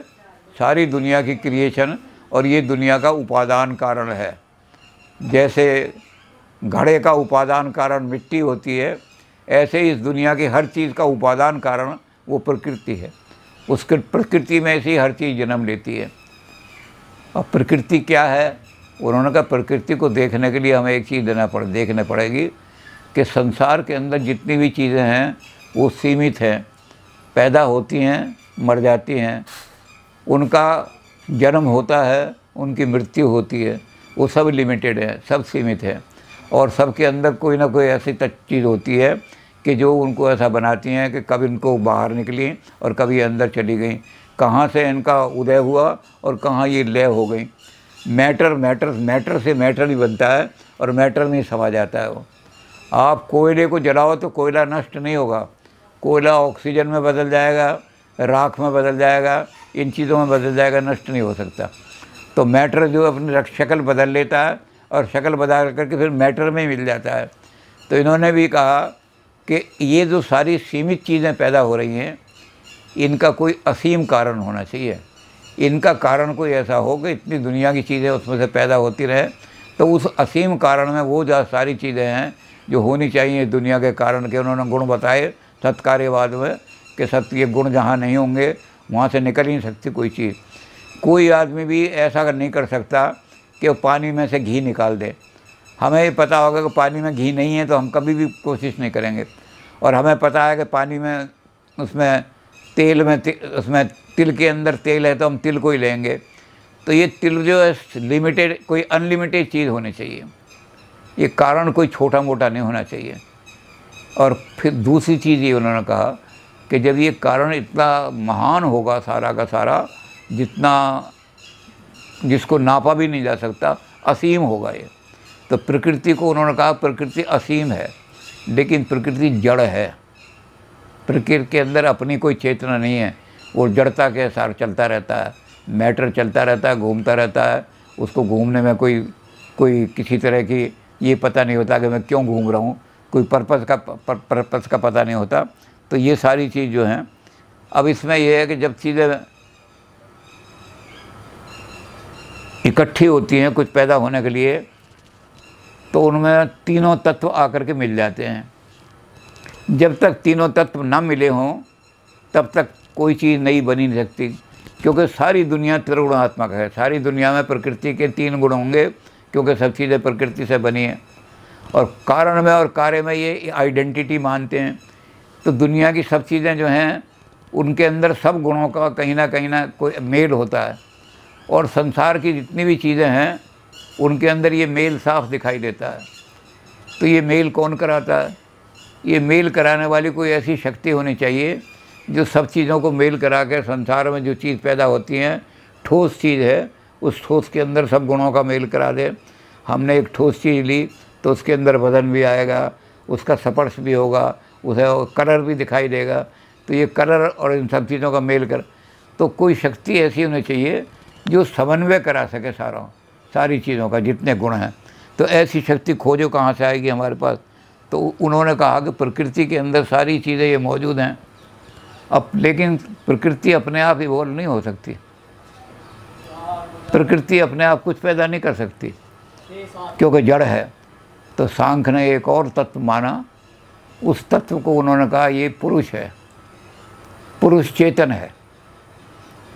सारी दुनिया की क्रिएशन और ये दुनिया का उपादान कारण है जैसे घड़े का उपादान कारण मिट्टी होती है ऐसे इस दुनिया की हर चीज़ का उपादान कारण वो प्रकृति है उसके प्रकृति में ऐसी हर चीज़ जन्म लेती है अब प्रकृति क्या है उन्होंने कहा प्रकृति को देखने के लिए हमें एक चीज़ देना पड़े देखने पड़ेगी कि संसार के अंदर जितनी भी चीज़ें हैं वो सीमित हैं पैदा होती हैं मर जाती हैं उनका जन्म होता है उनकी मृत्यु होती है वो सब लिमिटेड है सब सीमित है और सबके अंदर कोई ना कोई ऐसी चीज़ होती है कि जो उनको ऐसा बनाती हैं कि कब इनको बाहर निकली और कभी अंदर चली गई कहाँ से इनका उदय हुआ और कहाँ ये लय हो गई मैटर मैटर मैटर से मैटर ही बनता है और मैटर में समा जाता है वो आप कोयले को जलाओ तो कोयला नष्ट नहीं होगा कोयला ऑक्सीजन में बदल जाएगा राख में बदल जाएगा इन चीज़ों में बदल जाएगा नष्ट नहीं हो सकता तो मैटर जो अपनी शक्ल बदल लेता है और शक्ल बदल करके फिर मैटर में मिल जाता है तो इन्होंने भी कहा कि ये जो सारी सीमित चीज़ें पैदा हो रही हैं इनका कोई असीम कारण होना चाहिए इनका कारण कोई ऐसा हो कि इतनी दुनिया की चीज़ें उसमें से पैदा होती रहें तो उस असीम कारण में वो जो सारी चीज़ें हैं जो होनी चाहिए दुनिया के कारण के उन्होंने गुण बताए सत्कार्यवाद में कि सत्य ये गुण जहाँ नहीं होंगे वहाँ से निकल ही नहीं सकती कोई चीज़ कोई आदमी भी ऐसा नहीं कर सकता कि वो पानी में से घी निकाल दे हमें पता होगा कि पानी में घी नहीं है तो हम कभी भी कोशिश नहीं करेंगे और हमें पता है कि पानी में उसमें तेल में ते, उसमें तिल के अंदर तेल है तो हम तिल को ही लेंगे तो ये तिल जो है लिमिटेड कोई अनलिमिटेड चीज़ होनी चाहिए ये कारण कोई छोटा मोटा नहीं होना चाहिए और फिर दूसरी चीज़ ये उन्होंने कहा कि जब ये कारण इतना महान होगा सारा का सारा जितना जिसको नापा भी नहीं जा सकता असीम होगा ये तो प्रकृति को उन्होंने कहा प्रकृति असीम है लेकिन प्रकृति जड़ है प्रकृति के अंदर अपनी कोई चेतना नहीं है वो जड़ता के अनुसार चलता रहता है मैटर चलता रहता है घूमता रहता है उसको घूमने में कोई कोई किसी तरह की ये पता नहीं होता कि मैं क्यों घूम रहा हूँ कोई पर्पस का पर्पस का पता नहीं होता तो ये सारी चीज़ जो हैं अब इसमें यह है कि जब चीज़ें इकट्ठी होती हैं कुछ पैदा होने के लिए तो उनमें तीनों तत्व आकर के मिल जाते हैं जब तक तीनों तत्व ना मिले हों तब तक कोई चीज़ नई बनी नहीं सकती क्योंकि सारी दुनिया त्रिगुणात्मक है सारी दुनिया में प्रकृति के तीन गुण होंगे क्योंकि सब चीज़ें प्रकृति से बनी हैं और कारण में और कार्य में ये आइडेंटिटी मानते हैं तो दुनिया की सब चीज़ें जो हैं उनके अंदर सब गुणों का कहीं ना कहीं ना कोई मेल होता है और संसार की जितनी भी चीज़ें हैं उनके अंदर ये मेल साफ दिखाई देता है तो ये मेल कौन कराता है ये मेल कराने वाली कोई ऐसी शक्ति होनी चाहिए जो सब चीज़ों को मेल करा कर संसार में जो चीज़ पैदा होती हैं ठोस चीज़ है उस ठोस के अंदर सब गुणों का मेल करा दे हमने एक ठोस चीज़ ली तो उसके अंदर वजन भी आएगा उसका सपर्श भी होगा उसे कलर भी दिखाई देगा तो ये कलर और इन सब चीज़ों का मेल कर तो कोई शक्ति ऐसी होनी चाहिए जो समन्वय करा सके सारा सारी चीज़ों का जितने गुण हैं तो ऐसी शक्ति खोजो कहाँ से आएगी हमारे पास तो उन्होंने कहा कि प्रकृति के अंदर सारी चीज़ें ये मौजूद हैं अब लेकिन प्रकृति अपने आप इवॉल्व नहीं हो सकती प्रकृति अपने आप कुछ पैदा नहीं कर सकती क्योंकि जड़ है तो सांख ने एक और तत्व माना उस तत्व को उन्होंने कहा ये पुरुष है पुरुष चेतन है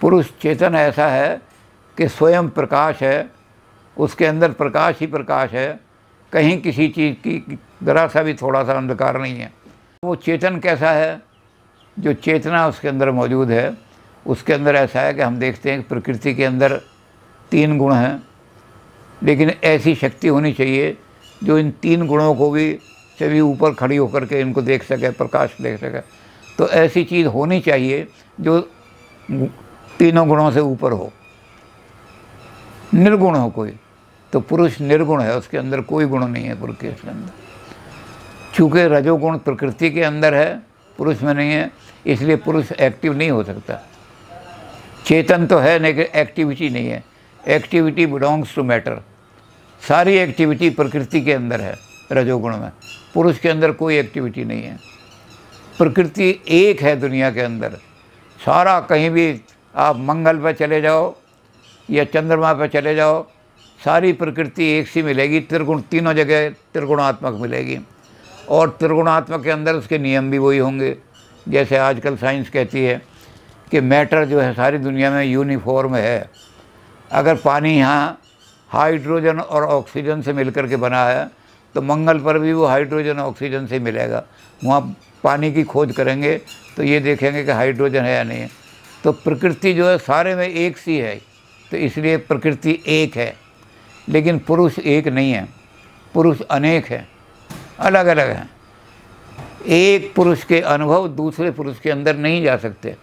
पुरुष चेतन ऐसा है कि स्वयं प्रकाश है उसके अंदर प्रकाश ही प्रकाश है कहीं किसी चीज़ की ज़रा सा भी थोड़ा सा अंधकार नहीं है वो चेतन कैसा है जो चेतना उसके अंदर मौजूद है उसके अंदर ऐसा है कि हम देखते हैं कि प्रकृति के अंदर तीन गुण हैं लेकिन ऐसी शक्ति होनी चाहिए जो इन तीन गुणों को भी से भी ऊपर खड़ी होकर के इनको देख सके प्रकाश देख सके तो ऐसी चीज़ होनी चाहिए जो तीनों गुणों से ऊपर हो निर्गुण हो कोई तो पुरुष निर्गुण है उसके अंदर कोई गुण नहीं है पुरुष के अंदर चूँकि रजोगुण प्रकृति के अंदर है पुरुष में नहीं है इसलिए पुरुष एक्टिव नहीं हो सकता चेतन तो है लेकिन एक्टिविटी नहीं है एक्टिविटी बिलोंग्स टू मैटर सारी एक्टिविटी प्रकृति के अंदर है रजोगुण में पुरुष के अंदर कोई एक्टिविटी नहीं है प्रकृति एक है दुनिया के अंदर सारा कहीं भी आप मंगल पर चले जाओ या चंद्रमा पर चले जाओ सारी प्रकृति एक सी मिलेगी त्रिगुण तीनों जगह त्रिगुणात्मक मिलेगी और त्रिगुणात्मक के अंदर उसके नियम भी वही होंगे जैसे आजकल साइंस कहती है कि मैटर जो है सारी दुनिया में यूनिफॉर्म है अगर पानी यहाँ हाइड्रोजन और ऑक्सीजन से मिलकर के बना है तो मंगल पर भी वो हाइड्रोजन ऑक्सीजन से मिलेगा वहाँ पानी की खोज करेंगे तो ये देखेंगे कि हाइड्रोजन है या नहीं है तो प्रकृति जो है सारे में एक सी है तो इसलिए प्रकृति एक है लेकिन पुरुष एक नहीं है पुरुष अनेक है अलग अलग हैं एक पुरुष के अनुभव दूसरे पुरुष के अंदर नहीं जा सकते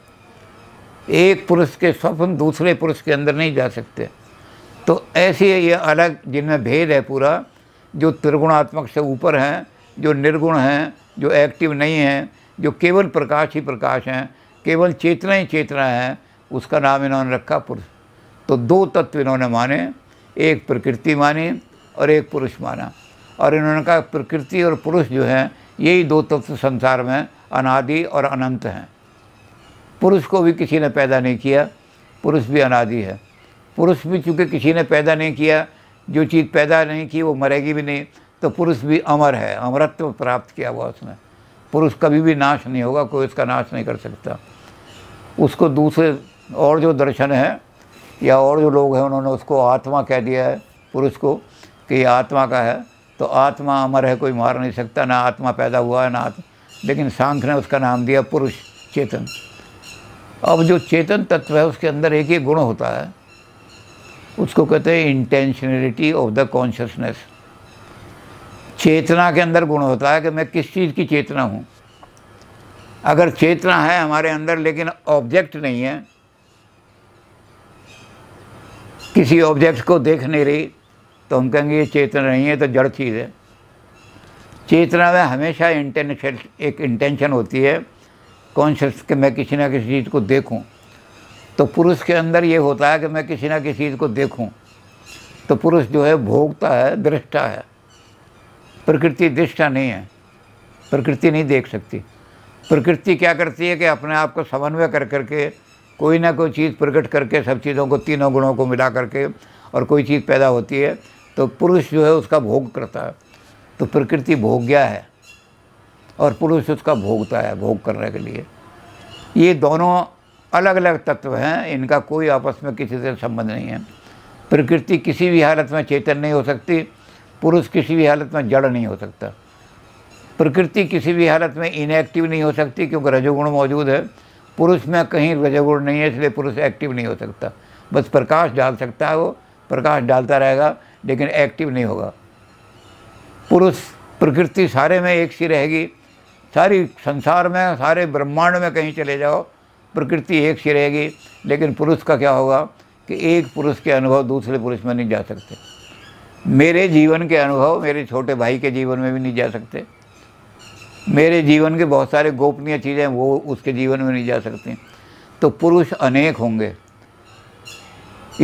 एक पुरुष के स्वप्न दूसरे पुरुष के अंदर नहीं जा सकते तो ऐसे ये अलग जिनमें भेद है पूरा जो त्रिगुणात्मक से ऊपर हैं जो निर्गुण हैं जो एक्टिव नहीं हैं जो केवल प्रकाश ही प्रकाश हैं केवल चेतना ही चेतना है उसका नाम इन्होंने रखा पुरुष तो दो तत्व इन्होंने माने एक प्रकृति मानी और एक पुरुष माना और इन्होंने कहा प्रकृति और पुरुष जो हैं यही दो तत्व संसार में अनादि और अनंत हैं पुरुष को भी किसी ने पैदा नहीं किया पुरुष भी अनादि है पुरुष भी चूँकि किसी ने पैदा नहीं किया जो चीज़ पैदा नहीं की वो मरेगी भी नहीं तो पुरुष भी अमर है अमरत्व प्राप्त किया हुआ उसने पुरुष कभी भी नाश नहीं होगा कोई उसका नाश नहीं कर सकता उसको दूसरे और जो दर्शन है या और जो लोग हैं उन्होंने उसको आत्मा कह दिया है पुरुष को कि आत्मा का है तो आत्मा अमर है कोई मार नहीं सकता ना आत्मा पैदा हुआ है ना आत्मा लेकिन सांख ने उसका नाम दिया पुरुष चेतन अब जो चेतन तत्व है उसके अंदर एक ही गुण होता है उसको कहते हैं इंटेंशनलिटी ऑफ द कॉन्शियसनेस चेतना के अंदर गुण होता है कि मैं किस चीज़ की चेतना हूँ अगर चेतना है हमारे अंदर लेकिन ऑब्जेक्ट नहीं है किसी ऑब्जेक्ट को देख नहीं रही तो हम कहेंगे ये चेतना नहीं है तो जड़ चीज़ है चेतना में हमेशा इंटेंशन एक इंटेंशन होती है कॉन्शियस कि मैं किसी ना किसी चीज़ को देखूं तो पुरुष के अंदर ये होता है कि मैं किसी ना किसी चीज़ को देखूं तो पुरुष जो है भोगता है दृष्टा है प्रकृति दृष्टा नहीं है प्रकृति नहीं देख सकती प्रकृति क्या करती है कि अपने आप को समन्वय कर करके कोई ना कोई चीज़ प्रकट करके सब चीज़ों को तीनों गुणों को मिला करके और कोई चीज़ पैदा होती है तो पुरुष जो है उसका भोग करता है तो प्रकृति भोग्या है और पुरुष उसका भोगता है भोग करने के लिए ये दोनों अलग अलग तत्व हैं इनका कोई आपस में किसी से संबंध नहीं है प्रकृति किसी भी हालत में चेतन नहीं हो सकती पुरुष किसी भी हालत में जड़ नहीं हो सकता प्रकृति किसी भी हालत में इनएक्टिव नहीं हो सकती क्योंकि रजोगुण मौजूद है पुरुष में कहीं रजगुण नहीं है इसलिए पुरुष एक्टिव नहीं हो सकता बस प्रकाश डाल सकता है वो प्रकाश डालता रहेगा लेकिन एक्टिव नहीं होगा पुरुष प्रकृति सारे में एक सी रहेगी सारी संसार में सारे ब्रह्मांड में कहीं चले जाओ प्रकृति एक सी रहेगी लेकिन पुरुष का क्या होगा कि एक पुरुष के अनुभव दूसरे पुरुष में नहीं जा सकते मेरे जीवन के अनुभव मेरे छोटे भाई के जीवन में भी नहीं जा सकते मेरे जीवन के बहुत सारे गोपनीय चीज़ें वो उसके जीवन में नहीं जा सकती तो पुरुष अनेक होंगे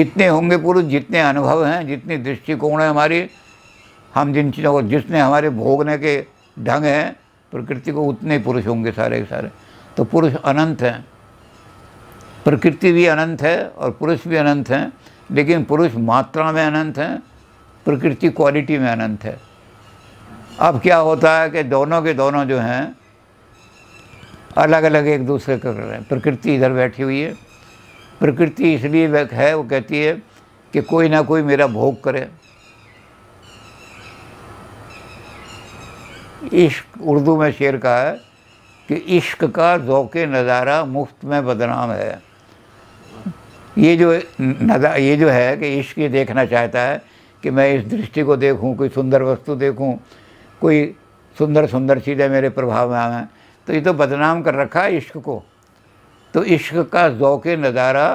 इतने होंगे पुरुष जितने अनुभव हैं जितनी दृष्टिकोण है हमारी हम जिन चीज़ों को जितने हमारे भोगने के ढंग हैं प्रकृति को उतने पुरुष होंगे सारे के सारे तो पुरुष अनंत हैं प्रकृति भी अनंत है और पुरुष भी अनंत हैं लेकिन पुरुष मात्रा में अनंत हैं प्रकृति क्वालिटी में अनंत है अब क्या होता है कि दोनों के दोनों जो हैं अलग अलग एक दूसरे कर रहे हैं प्रकृति इधर बैठी हुई है प्रकृति इसलिए है वो कहती है कि कोई ना कोई मेरा भोग करे इश्क उर्दू में शेर का है कि इश्क का ज़ौक़ नज़ारा मुफ्त में बदनाम है ये जो नजा ये जो है कि इश्क ये देखना चाहता है कि मैं इस दृष्टि को देखूं कोई सुंदर वस्तु देखूं कोई सुंदर सुंदर चीज़ें मेरे प्रभाव में आवें तो ये तो बदनाम कर रखा है इश्क को तो इश्क का ज़ौक़ नज़ारा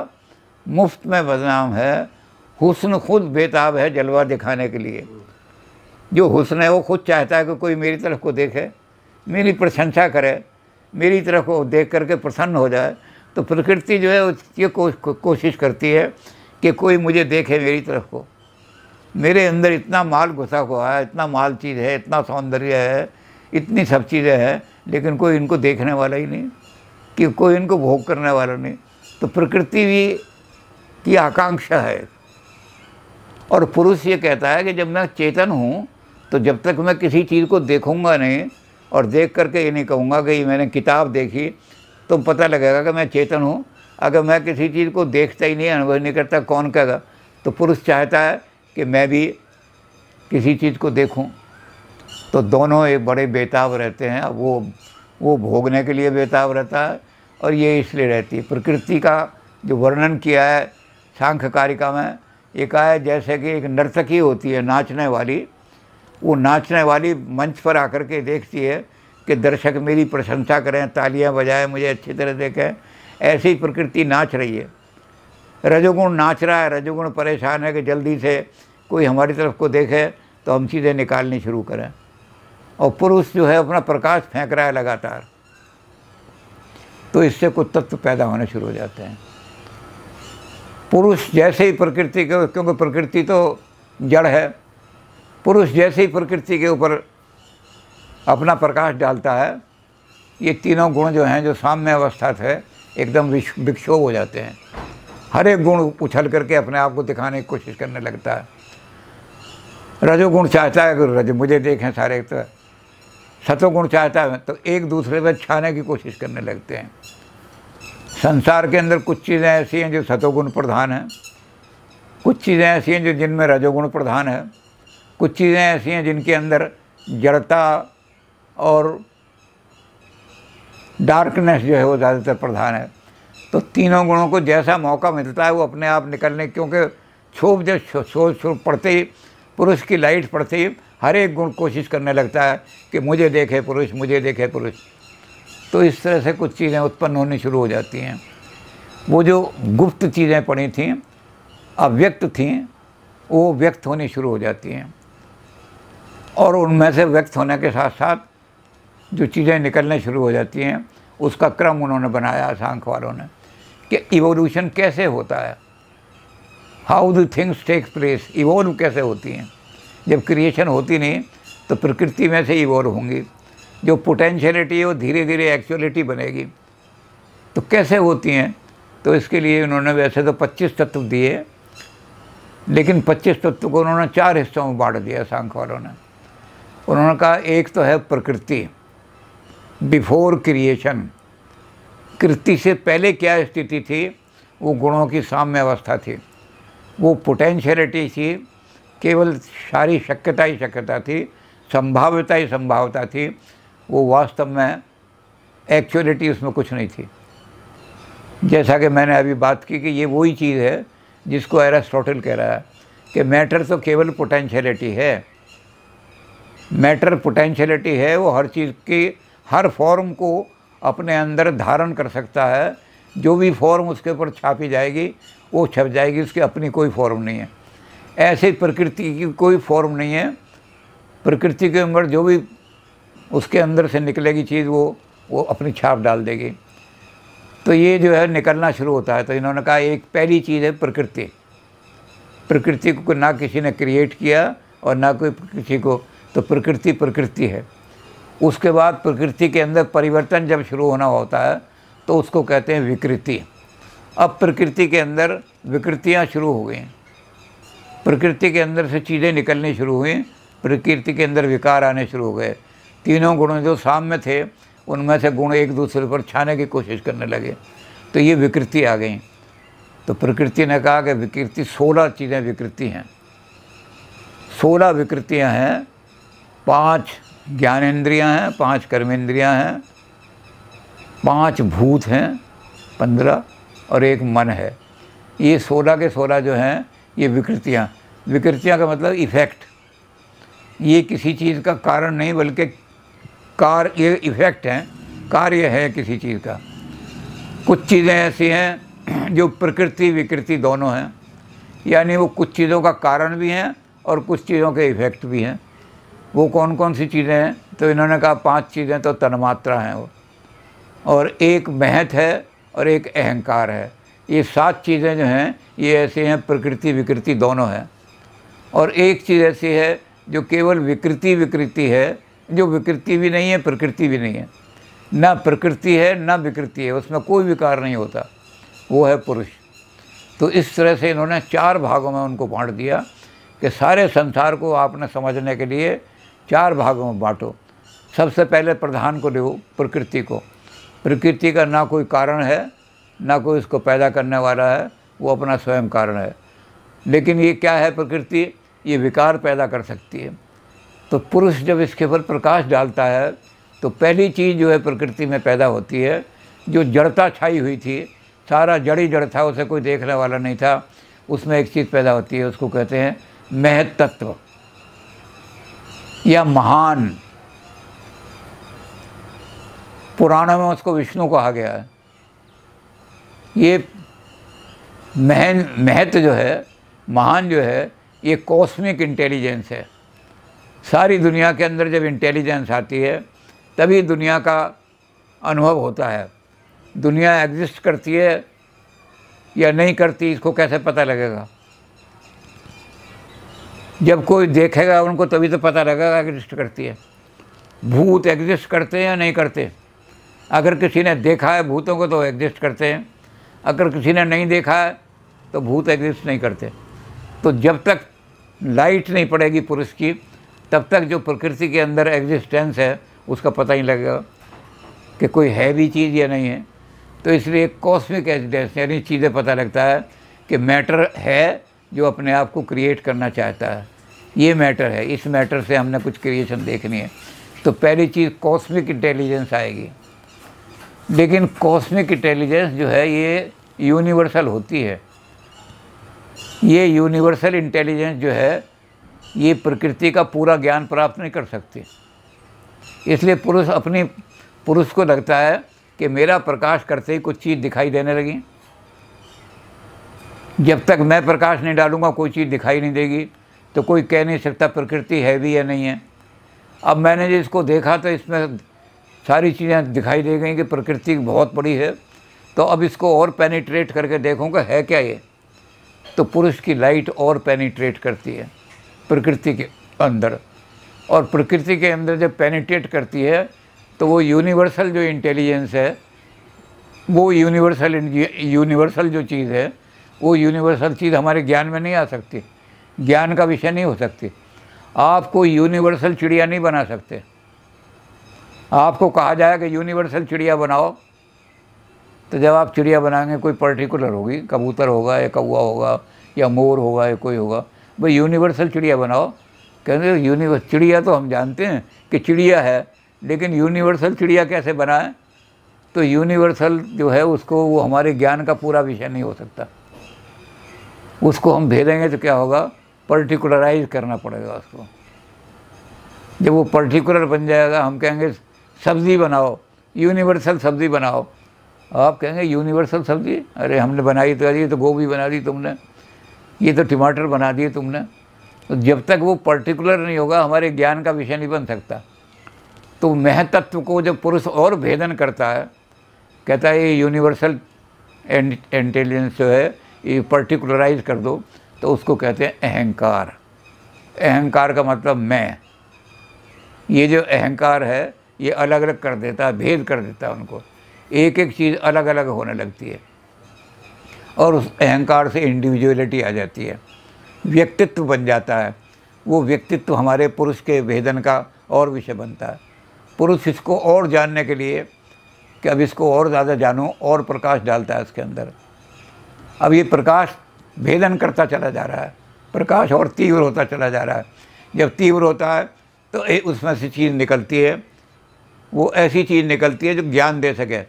मुफ्त में बदनाम है हुसन खुद बेताब है जलवा दिखाने के लिए जो हुसन है वो खुद चाहता है कि कोई मेरी तरफ को देखे मेरी प्रशंसा करे मेरी तरफ को देख करके प्रसन्न हो जाए तो प्रकृति जो है ये को, को, कोशिश करती है कि कोई मुझे देखे मेरी तरफ को मेरे अंदर इतना माल घुसा हुआ है इतना माल चीज़ है इतना सौंदर्य है इतनी सब चीज़ें हैं लेकिन कोई इनको देखने वाला ही नहीं कि कोई इनको भोग करने वाला नहीं तो प्रकृति भी की आकांक्षा है और पुरुष ये कहता है कि जब मैं चेतन हूँ तो जब तक मैं किसी चीज़ को देखूँगा नहीं और देख करके ये नहीं कहूँगा कि मैंने किताब देखी तो पता लगेगा कि मैं चेतन हूँ अगर मैं किसी चीज़ को देखता ही नहीं अनुभव नहीं करता कौन कहेगा तो पुरुष चाहता है कि मैं भी किसी चीज़ को देखूं तो दोनों एक बड़े बेताब रहते हैं अब वो वो भोगने के लिए बेताब रहता है और ये इसलिए रहती है प्रकृति का जो वर्णन किया है सांख्यकारिका में एक आया जैसे कि एक नर्तकी होती है नाचने वाली वो नाचने वाली मंच पर आकर के देखती है कि दर्शक मेरी प्रशंसा करें तालियां बजाएं मुझे अच्छी तरह देखें ऐसी प्रकृति नाच रही है रजोगुण नाच रहा है रजोगुण परेशान है कि जल्दी से कोई हमारी तरफ को देखे तो हम चीज़ें निकालनी शुरू करें और पुरुष जो है अपना प्रकाश फेंक रहा है लगातार तो इससे कुछ तत्व पैदा होने शुरू हो जाते हैं पुरुष जैसे ही प्रकृति के क्योंकि प्रकृति तो जड़ है पुरुष जैसे ही प्रकृति के ऊपर अपना प्रकाश डालता है ये तीनों गुण जो हैं जो साम्य अवस्था थे एकदम विक्षोभ हो जाते हैं हर एक गुण उछल करके अपने आप को दिखाने की कोशिश करने लगता है रजोगुण चाहता है गुरु रज मुझे देखें सारे तो सतोगुण चाहता है तो एक दूसरे पर छाने की कोशिश करने लगते हैं संसार के अंदर कुछ चीज़ें ऐसी हैं जो सतोगुण प्रधान हैं कुछ चीज़ें ऐसी हैं जो जिनमें रजोगुण प्रधान है कुछ चीज़ें ऐसी हैं जिनके अंदर जड़ता और डार्कनेस जो है वो ज़्यादातर प्रधान है तो तीनों गुणों को जैसा मौका मिलता है वो अपने आप निकलने क्योंकि छोप जब सोच शोध पड़ते ही पुरुष की लाइट पड़ते ही हर एक गुण कोशिश करने लगता है कि मुझे देखे पुरुष मुझे देखे पुरुष तो इस तरह से कुछ चीज़ें उत्पन्न होनी शुरू हो जाती हैं वो जो गुप्त चीज़ें पड़ी थी अव्यक्त थी वो व्यक्त होनी शुरू हो जाती हैं और उनमें से व्यक्त होने के साथ साथ जो चीज़ें निकलने शुरू हो जाती हैं उसका क्रम उन्होंने बनाया सांख वालों ने कि इवोल्यूशन कैसे होता है how the things takes place evolve कैसे होती हैं जब क्रिएशन होती नहीं तो प्रकृति में से इवॉल्व होंगी जो पोटेंशलिटी है वो धीरे धीरे एक्चुअलिटी बनेगी तो कैसे होती हैं तो इसके लिए उन्होंने वैसे तो 25 तत्व दिए लेकिन 25 तत्व को उन्होंने चार हिस्सों में बांट दिया सांख वालों ने उन्होंने कहा एक तो है प्रकृति बिफोर क्रिएशन कृति से पहले क्या स्थिति थी वो गुणों की साम्य अवस्था थी वो पोटेंशियलिटी थी केवल सारी शक्यता ही शक्यता थी संभाव्यता ही संभावता थी वो वास्तव में एक्चुअलिटी उसमें कुछ नहीं थी जैसा कि मैंने अभी बात की कि ये वही चीज़ है जिसको एरास्टोटल कह रहा है कि मैटर तो केवल पोटेंशियलिटी है मैटर पोटेंशियलिटी है वो हर चीज़ की हर फॉर्म को अपने अंदर धारण कर सकता है जो भी फॉर्म उसके ऊपर छापी जाएगी वो छप जाएगी उसकी अपनी कोई फॉर्म नहीं है ऐसे प्रकृति की कोई फॉर्म नहीं है प्रकृति के अंदर जो भी उसके अंदर से निकलेगी चीज़ वो वो अपनी छाप डाल देगी तो ये जो है निकलना शुरू होता है तो इन्होंने कहा एक पहली चीज़ है प्रकृति प्रकृति को ना किसी ने क्रिएट किया और ना कोई किसी को तो प्रकृति प्रकृति है उसके बाद प्रकृति के अंदर परिवर्तन जब शुरू होना होता है तो उसको कहते हैं विकृति अब प्रकृति के अंदर विकृतियाँ शुरू हो गई प्रकृति के अंदर से चीज़ें निकलनी शुरू हुई प्रकृति के अंदर विकार आने शुरू हो गए तीनों गुण जो साम्य थे उनमें से गुण एक दूसरे पर छाने की कोशिश करने लगे तो ये विकृति आ गई तो प्रकृति ने कहा कि विकृति सोलह चीज़ें विकृति हैं सोलह विकृतियाँ हैं पाँच ज्ञानेन्द्रियाँ हैं पाँच कर्मेंद्रियाँ हैं पांच भूत हैं पंद्रह और एक मन है ये सोलह के सोलह जो हैं ये विकृतियाँ विकृतियाँ का मतलब इफ़ेक्ट ये किसी चीज़ का कारण नहीं बल्कि कार ये इफ़ेक्ट हैं कार्य है किसी चीज़ का कुछ चीज़ें ऐसी हैं जो प्रकृति विकृति दोनों हैं यानी वो कुछ चीज़ों का कारण भी हैं और कुछ चीज़ों के इफ़ेक्ट भी हैं वो कौन कौन सी चीज़ें हैं तो इन्होंने कहा पांच चीज़ें तो तन्मात्रा हैं वो और एक महत है और एक अहंकार है ये सात चीज़ें जो हैं ये ऐसे हैं प्रकृति विकृति दोनों हैं और एक चीज़ ऐसी है जो केवल विकृति विकृति है जो विकृति भी नहीं है प्रकृति भी नहीं है ना प्रकृति है ना विकृति है उसमें कोई विकार नहीं होता वो है पुरुष तो इस तरह से इन्होंने चार भागों में उनको बांट दिया कि सारे संसार को आपने समझने के लिए चार भागों में बांटो सबसे पहले प्रधान को दो प्रकृति को प्रकृति का ना कोई कारण है ना कोई उसको पैदा करने वाला है वो अपना स्वयं कारण है लेकिन ये क्या है प्रकृति ये विकार पैदा कर सकती है तो पुरुष जब इसके ऊपर प्रकाश डालता है तो पहली चीज़ जो है प्रकृति में पैदा होती है जो जड़ता छाई हुई थी सारा जड़ ही जड़ था उसे कोई देखने वाला नहीं था उसमें एक चीज़ पैदा होती है उसको कहते हैं महत तत्व या महान पुराणों में उसको विष्णु कहा गया है ये महन महत्व जो है महान जो है ये कॉस्मिक इंटेलिजेंस है सारी दुनिया के अंदर जब इंटेलिजेंस आती है तभी दुनिया का अनुभव होता है दुनिया एग्जिस्ट करती है या नहीं करती इसको कैसे पता लगेगा जब कोई देखेगा उनको तभी तो पता लगेगा एग्जिस्ट करती है भूत एग्जिस्ट करते हैं या नहीं करते अगर किसी ने देखा है भूतों को तो एग्जिस्ट करते हैं अगर किसी ने नहीं देखा है तो भूत एग्जिस्ट नहीं करते तो जब तक लाइट नहीं पड़ेगी पुरुष की तब तक जो प्रकृति के अंदर एग्जिस्टेंस है उसका पता ही लगेगा कि कोई है भी चीज़ या नहीं है तो इसलिए कॉस्मिक एग्जिस्टेंस यानी चीज़ें पता लगता है कि मैटर है जो अपने आप को क्रिएट करना चाहता है ये मैटर है इस मैटर से हमने कुछ क्रिएशन देखनी है तो पहली चीज़ कॉस्मिक इंटेलिजेंस आएगी लेकिन कॉस्मिक इंटेलिजेंस जो है ये यूनिवर्सल होती है ये यूनिवर्सल इंटेलिजेंस जो है ये प्रकृति का पूरा ज्ञान प्राप्त नहीं कर सकती इसलिए पुरुष अपनी पुरुष को लगता है कि मेरा प्रकाश करते ही कुछ चीज़ दिखाई देने लगी जब तक मैं प्रकाश नहीं डालूंगा कोई चीज़ दिखाई नहीं देगी तो कोई कह नहीं सकता प्रकृति है भी या नहीं है अब मैंने जो इसको देखा तो इसमें सारी चीज़ें दिखाई दे गई कि प्रकृति बहुत बड़ी है तो अब इसको और पेनिट्रेट करके देखूँगा है क्या ये तो पुरुष की लाइट और पेनिट्रेट करती है प्रकृति के अंदर और प्रकृति के अंदर जब पेनिट्रेट करती है तो वो यूनिवर्सल जो इंटेलिजेंस है वो यूनिवर्सल यूनिवर्सल जो चीज़ है वो यूनिवर्सल चीज़ हमारे ज्ञान में नहीं आ सकती ज्ञान का विषय नहीं हो सकती आप कोई यूनिवर्सल चिड़िया नहीं बना सकते आपको कहा जाए कि यूनिवर्सल चिड़िया बनाओ तो जब आप चिड़िया बनाएंगे कोई पर्टिकुलर होगी कबूतर होगा या कौआ होगा या मोर होगा या कोई होगा भाई यूनिवर्सल चिड़िया बनाओ कहते यूनिवर्स चिड़िया तो हम जानते हैं कि चिड़िया है लेकिन यूनिवर्सल चिड़िया कैसे बनाएं तो यूनिवर्सल जो है उसको वो हमारे ज्ञान का पूरा विषय नहीं हो सकता उसको हम भेजेंगे तो क्या होगा पर्टिकुलराइज करना पड़ेगा उसको जब वो पर्टिकुलर बन जाएगा हम कहेंगे सब्ज़ी बनाओ यूनिवर्सल सब्ज़ी बनाओ आप कहेंगे यूनिवर्सल सब्ज़ी अरे हमने बनाई तो ये तो गोभी बना दी तुमने ये तो टमाटर बना दिए तुमने तो जब तक वो पर्टिकुलर नहीं होगा हमारे ज्ञान का विषय नहीं बन सकता तो महतत्व को जब पुरुष और भेदन करता है कहता है ये यूनिवर्सल इंटेलिजेंस जो है ये पर्टिकुलराइज कर दो तो उसको कहते हैं अहंकार अहंकार का मतलब मैं ये जो अहंकार है ये अलग अलग कर देता है भेद कर देता है उनको एक एक चीज़ अलग अलग होने लगती है और उस अहंकार से इंडिविजुअलिटी आ जाती है व्यक्तित्व बन जाता है वो व्यक्तित्व हमारे पुरुष के भेदन का और विषय बनता है पुरुष इसको और जानने के लिए कि अब इसको और ज़्यादा जानो और प्रकाश डालता है इसके अंदर अब ये प्रकाश भेदन करता चला जा रहा है प्रकाश और तीव्र होता चला जा रहा है जब तीव्र होता है तो उसमें से चीज़ निकलती है वो ऐसी चीज़ निकलती है जो ज्ञान दे सके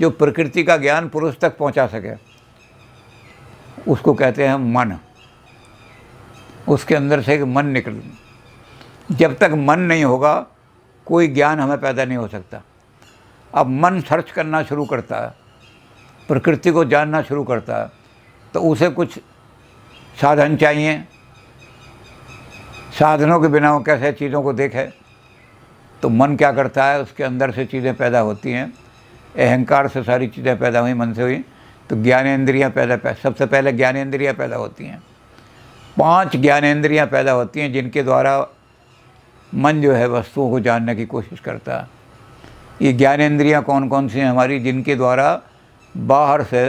जो प्रकृति का ज्ञान पुरुष तक पहुंचा सके उसको कहते हैं मन उसके अंदर से एक मन निकल जब तक मन नहीं होगा कोई ज्ञान हमें पैदा नहीं हो सकता अब मन सर्च करना शुरू करता है प्रकृति को जानना शुरू करता है तो उसे कुछ साधन चाहिए साधनों के बिना वो कैसे चीज़ों को देखे तो मन क्या करता है उसके अंदर से चीज़ें पैदा होती हैं अहंकार से सारी चीज़ें पैदा हुई मन से हुई तो ज्ञानेन्द्रियाँ पैदा सबसे पहले ज्ञानेन्द्रियाँ पैदा होती हैं पांच ज्ञानेन्द्रियाँ पैदा होती हैं जिनके द्वारा मन जो है वस्तुओं को जानने की कोशिश करता है ये ज्ञानेन्द्रियाँ कौन कौन सी हैं हमारी जिनके द्वारा बाहर से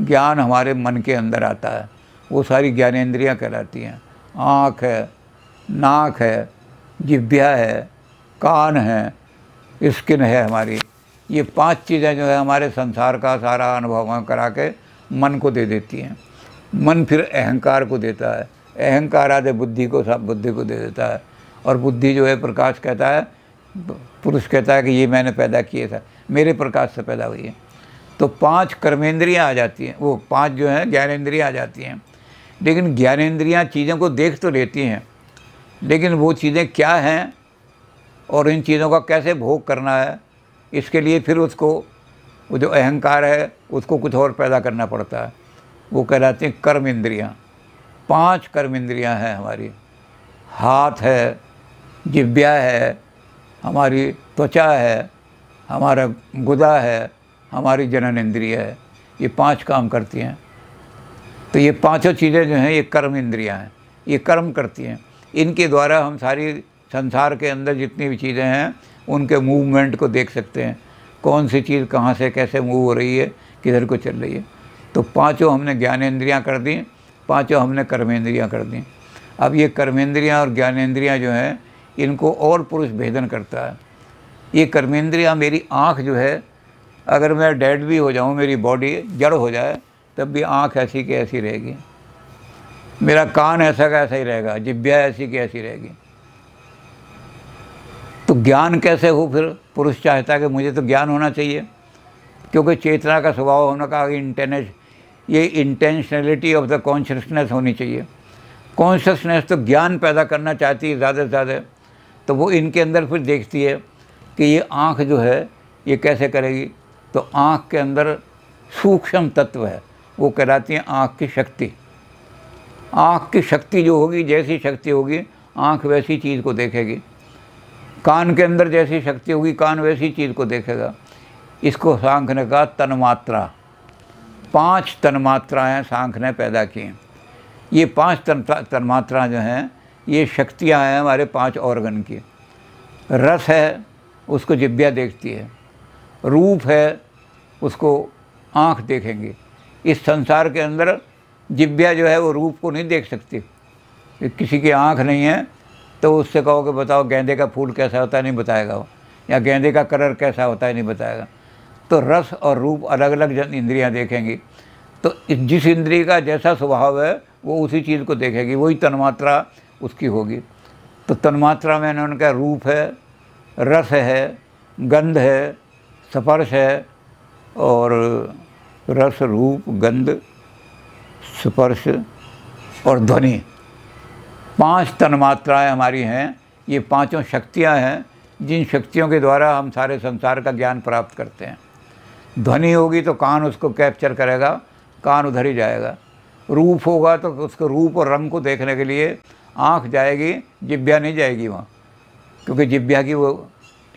ज्ञान हमारे मन के अंदर आता है वो सारी ज्ञानेन्द्रियाँ कहलाती हैं आँख है नाक है जिभ्या है कान है स्किन है हमारी ये पांच चीज़ें जो है हमारे संसार का सारा अनुभव करा के मन को दे देती हैं मन फिर अहंकार को देता है अहंकार आदि बुद्धि को सब बुद्धि को दे देता है और बुद्धि जो है प्रकाश कहता है पुरुष कहता है कि ये मैंने पैदा किए था मेरे प्रकाश से पैदा हुई है तो पांच कर्मेंद्रियाँ आ जाती हैं वो पांच जो हैं ज्ञानेन्द्रियाँ आ जाती हैं लेकिन ज्ञानेन्द्रियाँ चीज़ों को देख तो लेती हैं लेकिन वो चीज़ें क्या हैं और इन चीज़ों का कैसे भोग करना है इसके लिए फिर उसको वो जो अहंकार है उसको कुछ और पैदा करना पड़ता है वो कहलाते हैं कर्म इंद्रियाँ पांच कर्म इंद्रियाँ हैं हमारी हाथ है जिब्या है हमारी त्वचा है हमारा गुदा है हमारी जनन इंद्रिय है ये पांच काम करती हैं तो ये पांचों चीज़ें जो हैं ये कर्म इंद्रियाँ हैं ये कर्म करती हैं इनके द्वारा हम सारी संसार के अंदर जितनी भी चीज़ें हैं उनके मूवमेंट को देख सकते हैं कौन सी चीज़ कहाँ से कैसे मूव हो रही है किधर को चल रही है तो पांचों हमने ज्ञानेन्द्रियाँ कर दी पांचों हमने कर्मेंद्रियाँ कर दी अब ये कर्मेंद्रियाँ और ज्ञानेन्द्रियाँ जो हैं इनको और पुरुष भेदन करता है ये कर्मेंद्रियाँ मेरी आँख जो है अगर मैं डेड भी हो जाऊँ मेरी बॉडी जड़ हो जाए तब भी आँख ऐसी की ऐसी रहेगी मेरा कान ऐसा का ऐसा ही रहेगा जिब्या ऐसी की ऐसी रहेगी तो ज्ञान कैसे हो फिर पुरुष चाहता है कि मुझे तो ज्ञान होना चाहिए क्योंकि चेतना का स्वभाव होने का इंटेनेस ये इंटेंशनलिटी ऑफ द कॉन्शियसनेस होनी चाहिए कॉन्शसनेस तो ज्ञान पैदा करना चाहती है ज़्यादा से ज़्यादा तो वो इनके अंदर फिर देखती है कि ये आँख जो है ये कैसे करेगी तो आँख के अंदर सूक्ष्म तत्व है वो कहलाती है आँख की शक्ति आँख की शक्ति जो होगी जैसी शक्ति होगी आँख वैसी चीज़ को देखेगी कान के अंदर जैसी शक्ति होगी कान वैसी चीज़ को देखेगा इसको सांख ने कहा तन्मात्रा पांच तन्मात्राएँ सांख ने पैदा की ये पांच तन तन्मात्रा जो हैं ये शक्तियाँ हैं हमारे पांच ऑर्गन की रस है उसको जिब्या देखती है रूप है उसको आँख देखेंगे इस संसार के अंदर जिब्या जो है वो रूप को नहीं देख सकती किसी की आँख नहीं है तो उससे कहो कि बताओ गेंदे का फूल कैसा होता है नहीं बताएगा वो या गेंदे का कलर कैसा होता है नहीं बताएगा तो रस और रूप अलग अलग जन इंद्रियाँ देखेंगी तो जिस इंद्री का जैसा स्वभाव है वो उसी चीज़ को देखेगी वही तन्मात्रा उसकी होगी तो तन्मात्रा में उनका रूप है रस है गंध है स्पर्श है और रस रूप गंध स्पर्श और ध्वनि पांच तन्मात्राएं हमारी हैं ये पांचों शक्तियाँ हैं जिन शक्तियों के द्वारा हम सारे संसार का ज्ञान प्राप्त करते हैं ध्वनि होगी तो कान उसको कैप्चर करेगा कान उधर ही जाएगा रूप होगा तो उसको रूप और रंग को देखने के लिए आँख जाएगी जिब्या नहीं जाएगी वहाँ क्योंकि जिब्या की वो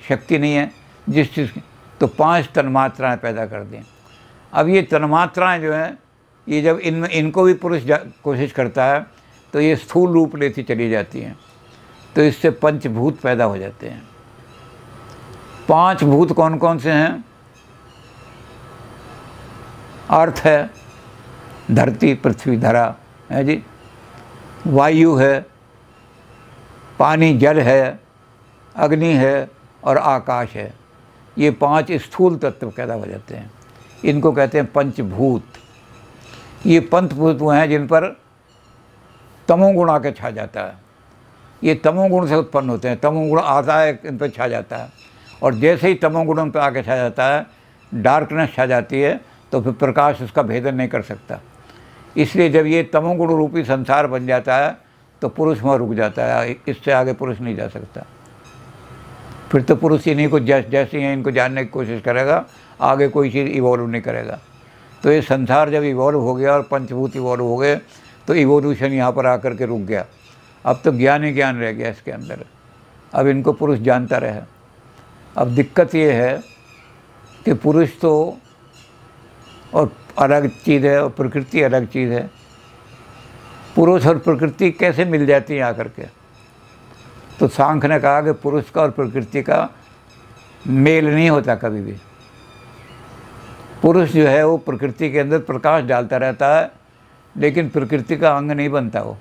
शक्ति नहीं है जिस चीज़ की तो पांच तन्मात्राएँ पैदा कर दें अब ये तन्मात्राएँ जो हैं ये जब इन इनको भी पुरुष कोशिश करता है तो ये स्थूल रूप लेती चली जाती हैं तो इससे पंचभूत पैदा हो जाते हैं पांच भूत कौन कौन से हैं अर्थ है धरती पृथ्वी धरा है जी वायु है पानी जल है अग्नि है और आकाश है ये पांच स्थूल तत्व पैदा हो जाते हैं इनको कहते हैं पंचभूत ये पंचभूत वो हैं जिन पर तमोगुण आके छा जाता है ये तमोगुण से उत्पन्न होते हैं तमोगुण आता है इन पर छा जाता है और जैसे ही तमोगुण उन पर आके छा जाता है डार्कनेस छा जाती है तो फिर प्रकाश उसका भेदन नहीं कर सकता इसलिए जब ये तमोगुण रूपी संसार बन जाता है तो पुरुष वहाँ रुक जाता है इससे आगे पुरुष नहीं जा सकता फिर तो पुरुष इन्हीं को जैस जैसे ही इनको जानने की कोशिश करेगा आगे कोई चीज़ इवॉल्व नहीं करेगा तो ये संसार जब इवॉल्व हो गया और पंचभूत इवॉल्व हो गए तो इवोल्यूशन यहाँ पर आकर के रुक गया अब तो ज्ञान ही ज्ञान रह गया इसके अंदर अब इनको पुरुष जानता रहे अब दिक्कत ये है कि पुरुष तो और अलग चीज़ है और प्रकृति अलग चीज़ है पुरुष और प्रकृति कैसे मिल जाती है आकर के तो सांख ने कहा कि पुरुष का और प्रकृति का मेल नहीं होता कभी भी पुरुष जो है वो प्रकृति के अंदर प्रकाश डालता रहता है लेकिन प्रकृति का अंग नहीं बनता वो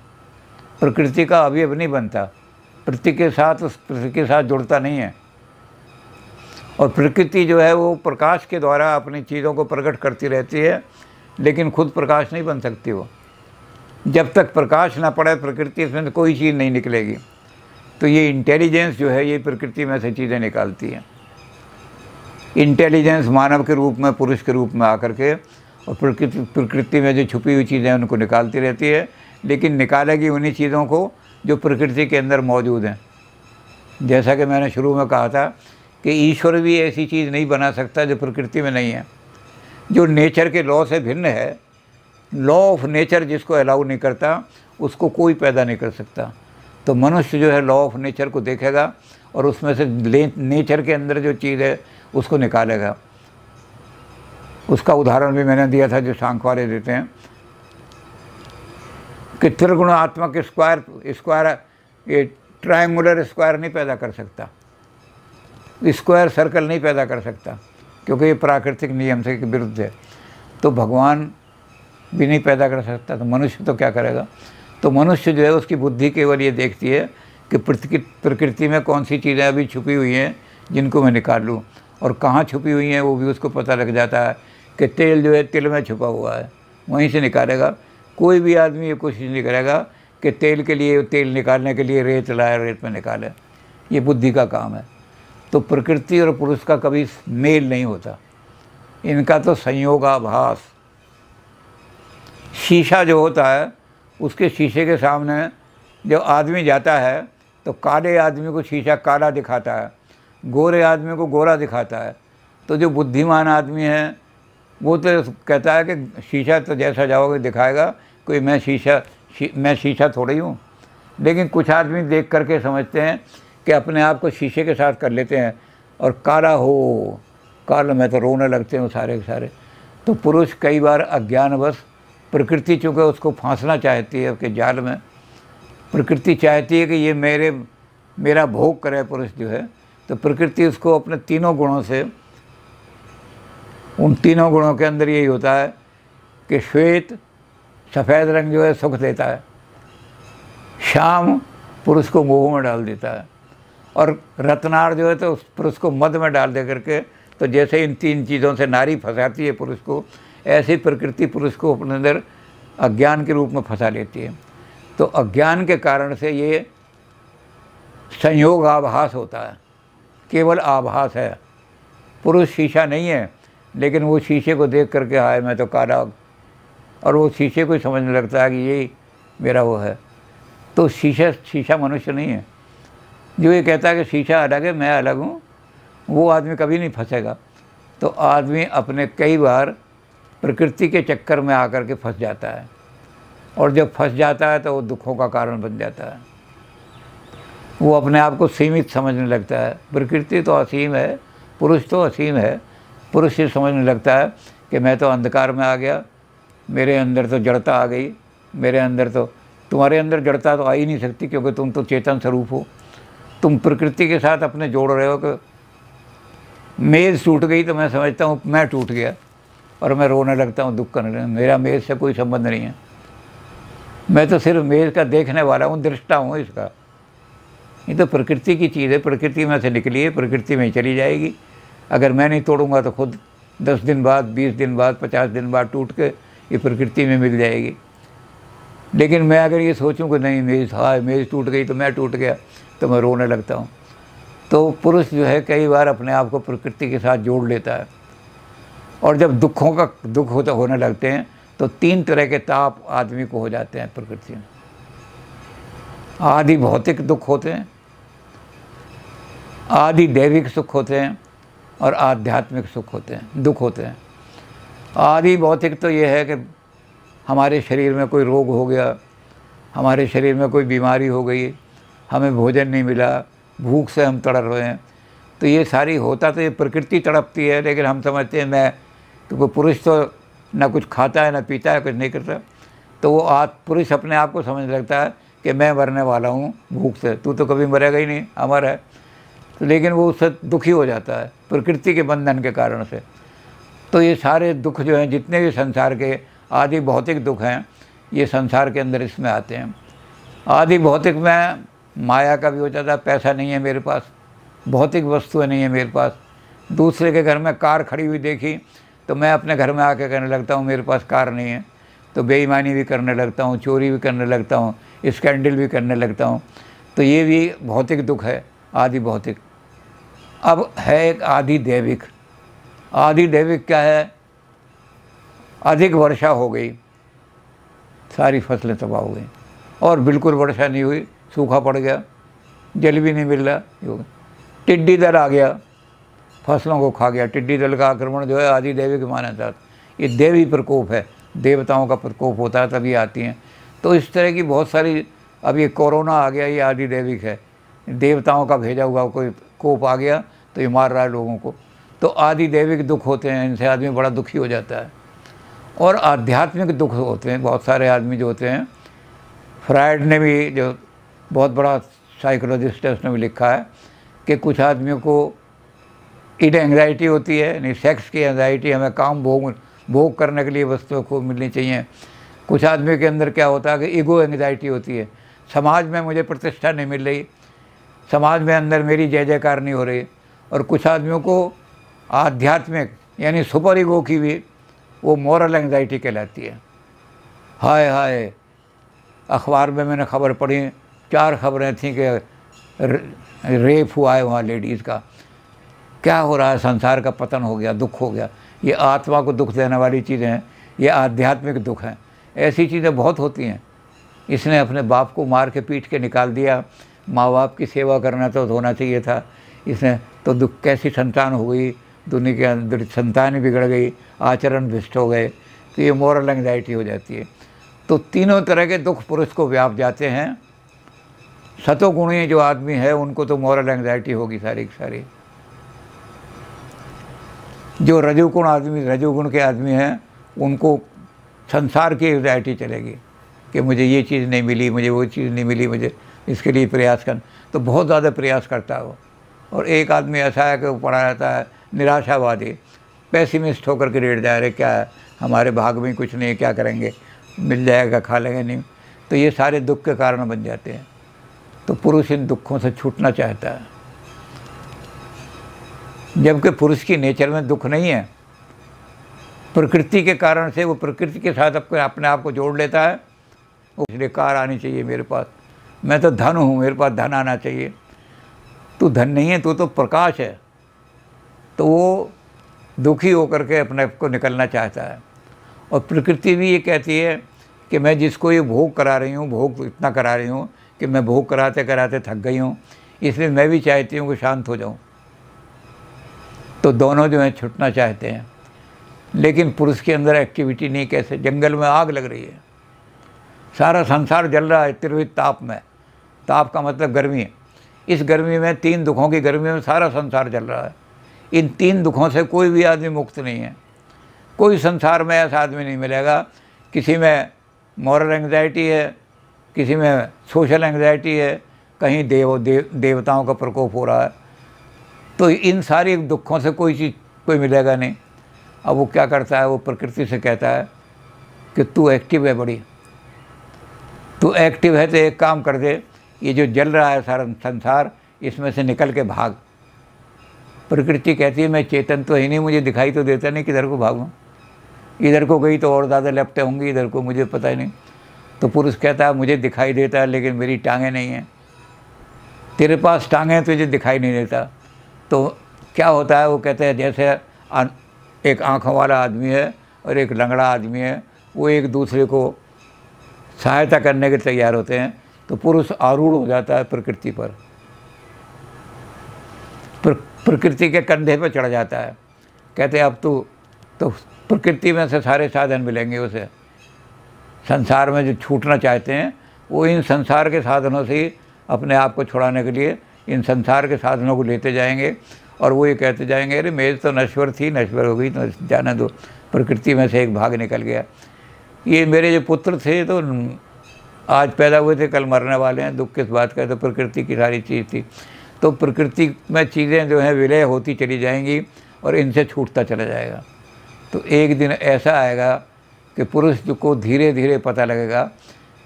प्रकृति का अवयव नहीं बनता प्रकृति के साथ उस प्रकृति के साथ जुड़ता नहीं है और प्रकृति जो है वो प्रकाश के द्वारा अपनी चीज़ों को प्रकट करती रहती है लेकिन खुद प्रकाश नहीं बन सकती वो जब तक प्रकाश ना पड़े प्रकृति इसमें कोई चीज़ नहीं निकलेगी तो ये इंटेलिजेंस जो है ये प्रकृति में से चीज़ें निकालती है इंटेलिजेंस मानव के रूप में पुरुष के रूप में आकर के और प्रकृति प्रकृति में जो छुपी हुई चीज़ें उनको निकालती रहती है लेकिन निकालेगी उन्हीं चीज़ों को जो प्रकृति के अंदर मौजूद हैं जैसा कि मैंने शुरू में कहा था कि ईश्वर भी ऐसी चीज़ नहीं बना सकता जो प्रकृति में नहीं है जो नेचर के लॉ से भिन्न है लॉ ऑफ नेचर जिसको अलाउ नहीं करता उसको कोई पैदा नहीं कर सकता तो मनुष्य जो है लॉ ऑफ नेचर को देखेगा और उसमें से नेचर के अंदर जो चीज़ है उसको निकालेगा उसका उदाहरण भी मैंने दिया था जो सांख वाले देते हैं कि त्रिगुणात्मक स्क्वायर स्क्वायर ये ट्रायंगुलर स्क्वायर नहीं पैदा कर सकता स्क्वायर सर्कल नहीं पैदा कर सकता क्योंकि ये प्राकृतिक नियम से विरुद्ध है तो भगवान भी नहीं पैदा कर सकता तो मनुष्य तो क्या करेगा तो मनुष्य जो है उसकी बुद्धि केवल ये देखती है कि प्रकृति में कौन सी चीज़ें अभी छुपी हुई हैं जिनको मैं निकाल लूँ और कहाँ छुपी हुई हैं वो भी उसको पता लग जाता है कि तेल जो है तिल में छुपा हुआ है वहीं से निकालेगा कोई भी आदमी ये कोशिश नहीं करेगा कि तेल के लिए तेल निकालने के लिए रेत लाए रेत में निकाले ये बुद्धि का काम है तो प्रकृति और पुरुष का कभी मेल नहीं होता इनका तो संयोगाभास शीशा जो होता है उसके शीशे के सामने जब आदमी जाता है तो काले आदमी को शीशा काला दिखाता है गोरे आदमी को गोरा दिखाता है तो जो बुद्धिमान आदमी है वो तो कहता है कि शीशा तो जैसा जाओगे दिखाएगा कोई मैं शीशा शी, मैं शीशा थोड़ी हूँ लेकिन कुछ आदमी देख करके समझते हैं कि अपने आप को शीशे के साथ कर लेते हैं और काला हो काल में तो रोने लगते हैं सारे के सारे तो पुरुष कई बार अज्ञानवश प्रकृति चूँकि उसको फांसना चाहती है उसके जाल में प्रकृति चाहती है कि ये मेरे मेरा भोग करे पुरुष जो है तो प्रकृति उसको अपने तीनों गुणों से उन तीनों गुणों के अंदर यही होता है कि श्वेत सफ़ेद रंग जो है सुख देता है शाम पुरुष को मोह में डाल देता है और रत्नार जो है तो उस पुरुष को मध में डाल दे करके तो जैसे इन तीन चीज़ों से नारी फंसाती है पुरुष को ऐसी प्रकृति पुरुष को अपने अंदर अज्ञान के रूप में फंसा लेती है तो अज्ञान के कारण से ये संयोग आभास होता है केवल आभास है पुरुष शीशा नहीं है लेकिन वो शीशे को देख करके हाय मैं तो काला और वो शीशे को ही समझने लगता है कि ये मेरा वो है तो शीशा शीशा मनुष्य नहीं है जो ये कहता है कि शीशा अलग है मैं अलग हूँ वो आदमी कभी नहीं फंसेगा तो आदमी अपने कई बार प्रकृति के चक्कर में आकर के फंस जाता है और जब फंस जाता है तो वो दुखों का कारण बन जाता है वो अपने आप को सीमित समझने लगता है प्रकृति तो असीम है पुरुष तो असीम है पुरुष ये समझने लगता है कि मैं तो अंधकार में आ गया मेरे अंदर तो जड़ता आ गई मेरे अंदर तो तुम्हारे अंदर जड़ता तो आ ही नहीं सकती क्योंकि तुम तो चेतन स्वरूप हो तुम प्रकृति के साथ अपने जोड़ रहे हो कि मेज़ टूट गई तो मैं समझता हूँ मैं टूट गया और मैं रोने लगता हूँ दुख करने लगता मेरा मेज़ से कोई संबंध नहीं है मैं तो सिर्फ मेज़ का देखने वाला हूँ दृष्टा हूँ इसका ये तो प्रकृति की चीज़ है प्रकृति में से निकली है प्रकृति में ही चली जाएगी अगर मैं नहीं तोड़ूंगा तो खुद दस दिन बाद बीस दिन बाद पचास दिन बाद टूट के ये प्रकृति में मिल जाएगी लेकिन मैं अगर ये सोचूं कि नहीं मेज हाँ मेज टूट गई तो मैं टूट गया तो मैं रोने लगता हूँ तो पुरुष जो है कई बार अपने आप को प्रकृति के साथ जोड़ लेता है और जब दुखों का दुख होता होने लगते हैं तो तीन तरह के ताप आदमी को हो जाते हैं प्रकृति में आदि भौतिक दुख होते हैं आदि दैविक सुख होते हैं और आध्यात्मिक सुख होते हैं दुख होते हैं आदि भौतिक तो ये है कि हमारे शरीर में कोई रोग हो गया हमारे शरीर में कोई बीमारी हो गई हमें भोजन नहीं मिला भूख से हम तड़प रहे हैं तो ये सारी होता तो ये प्रकृति तड़पती है लेकिन हम समझते हैं मैं तो कोई पुरुष तो ना कुछ खाता है ना पीता है कुछ नहीं करता तो वो आत पुरुष अपने आप को समझ लगता है कि मैं मरने वाला हूँ भूख से तू तो कभी मरेगा ही नहीं अमर है तो लेकिन वो उससे दुखी हो जाता है प्रकृति के बंधन के कारण से तो ये सारे दुख जो हैं जितने भी संसार के आदि भौतिक दुख हैं ये संसार के अंदर इसमें आते हैं आदि भौतिक में माया का भी हो जाता पैसा नहीं है मेरे पास भौतिक वस्तुएं नहीं है मेरे पास दूसरे के घर में कार खड़ी हुई देखी तो मैं अपने घर में आके कहने लगता हूँ मेरे पास कार नहीं है तो बेईमानी भी करने लगता हूँ चोरी भी करने लगता हूँ स्कैंडल भी करने लगता हूँ तो ये भी भौतिक दुख है आदि भौतिक अब है एक आदि देविक आदि देविक क्या है अधिक वर्षा हो गई सारी फसलें तबाह हो गई और बिल्कुल वर्षा नहीं हुई सूखा पड़ गया जल भी नहीं मिल रहा टिड्डी दल आ गया फसलों को खा गया टिड्डी दल का आक्रमण जो है आदि देवी माना जाता ये देवी प्रकोप है देवताओं का प्रकोप होता है तभी आती हैं तो इस तरह की बहुत सारी अब ये कोरोना आ गया ये आदि देवी है देवताओं का भेजा हुआ कोई कोप आ गया तो ये मार रहा है लोगों को तो आदि दैविक दुख होते हैं इनसे आदमी बड़ा दुखी हो जाता है और आध्यात्मिक दुख होते हैं बहुत सारे आदमी जो होते हैं फ्राइड ने भी जो बहुत बड़ा साइकोलॉजिस्ट है उसने भी लिखा है कि कुछ आदमियों को इड एंग्जाइटी होती है यानी सेक्स की एंगजाइटी हमें काम भोग भोग करने के लिए वस्तुओं को मिलनी चाहिए कुछ आदमियों के अंदर क्या होता है कि ईगो एंग्जाइटी होती है समाज में मुझे प्रतिष्ठा नहीं मिल रही समाज में अंदर मेरी जय जयकार नहीं हो रही और कुछ आदमियों को आध्यात्मिक यानी सुपर ईगो की भी वो मॉरल एंग्जाइटी कहलाती है हाय हाय अखबार में मैंने खबर पढ़ी चार खबरें थी कि रेप हुआ है वहाँ लेडीज़ का क्या हो रहा है संसार का पतन हो गया दुख हो गया ये आत्मा को दुख देने वाली चीज़ें हैं ये आध्यात्मिक दुख हैं ऐसी चीज़ें बहुत होती हैं इसने अपने बाप को मार के पीट के निकाल दिया माँ बाप की सेवा करना तो होना चाहिए था इसने तो दुख कैसी संतान हो गई दुनिया के अंदर संतान बिगड़ गई आचरण भ्रष्ट हो गए तो ये मॉरल एंगजाइटी हो जाती है तो तीनों तरह के दुख पुरुष को व्याप जाते हैं सतोगुणी जो आदमी है उनको तो मॉरल एंगजाइटी होगी सारी की सारी जो रजोगुण आदमी रजोगुण के आदमी हैं उनको संसार की एंगजाइटी चलेगी कि मुझे ये चीज़ नहीं मिली मुझे वो चीज़ नहीं मिली मुझे इसके लिए प्रयास कर तो बहुत ज़्यादा प्रयास करता है वो और एक आदमी ऐसा है कि वो पढ़ा रहता है निराशावादी पैसे पैसिमिस्ट होकर के रेट जा रहे क्या है हमारे भाग में कुछ नहीं क्या करेंगे मिल जाएगा खा लेंगे नहीं तो ये सारे दुख के कारण बन जाते हैं तो पुरुष इन दुखों से छूटना चाहता है जबकि पुरुष की नेचर में दुख नहीं है प्रकृति के कारण से वो प्रकृति के साथ अपने अपने आप को जोड़ लेता है उसने कार आनी चाहिए मेरे पास मैं तो धन हूँ मेरे पास धन आना चाहिए तू धन नहीं है तू तो प्रकाश है तो वो दुखी होकर के अपने आप को निकलना चाहता है और प्रकृति भी ये कहती है कि मैं जिसको ये भोग करा रही हूँ भोग इतना करा रही हूँ कि मैं भोग कराते कराते थक गई हूँ इसलिए मैं भी चाहती हूँ कि शांत हो जाऊँ तो दोनों जो हैं छुटना चाहते हैं लेकिन पुरुष के अंदर एक्टिविटी नहीं कैसे जंगल में आग लग रही है सारा संसार जल रहा है तिरवित ताप में ताप का मतलब गर्मी है इस गर्मी में तीन दुखों की गर्मी में सारा संसार जल रहा है इन तीन दुखों से कोई भी आदमी मुक्त नहीं है कोई संसार में ऐसा आदमी नहीं मिलेगा किसी में मॉरल एंग्जाइटी है किसी में सोशल एंग्जाइटी है कहीं देव देव देवताओं का प्रकोप हो रहा है तो इन सारी दुखों से कोई चीज़ कोई मिलेगा नहीं अब वो क्या करता है वो प्रकृति से कहता है कि तू एक्टिव है बड़ी तू एक्टिव है तो एक काम कर दे ये जो जल रहा है सारा संसार इसमें से निकल के भाग प्रकृति कहती है मैं चेतन तो ही नहीं मुझे दिखाई तो देता नहीं किधर को भागूँ इधर को गई तो और ज़्यादा लपटे होंगी इधर को मुझे पता ही नहीं तो पुरुष कहता है मुझे दिखाई देता है लेकिन मेरी टांगें नहीं हैं तेरे पास टांगे हैं तुझे दिखाई नहीं देता तो क्या होता है वो कहते हैं जैसे एक आँखों वाला आदमी है और एक लंगड़ा आदमी है वो एक दूसरे को सहायता करने के तैयार होते हैं तो पुरुष आरूढ़ हो जाता है प्रकृति पर प्र, प्रकृति के कंधे पर चढ़ जाता है कहते अब तू तो प्रकृति में से सारे साधन मिलेंगे उसे संसार में जो छूटना चाहते हैं वो इन संसार के साधनों से ही अपने आप को छुड़ाने के लिए इन संसार के साधनों को लेते जाएंगे और वो ये कहते जाएंगे अरे मेज तो नश्वर थी नश्वर हो गई तो जाने दो प्रकृति में से एक भाग निकल गया ये मेरे जो पुत्र थे तो आज पैदा हुए थे कल मरने वाले हैं दुख किस बात का तो प्रकृति की सारी चीज़ थी तो प्रकृति में चीज़ें जो हैं विलय होती चली जाएंगी और इनसे छूटता चला जाएगा तो एक दिन ऐसा आएगा कि पुरुष को धीरे धीरे पता लगेगा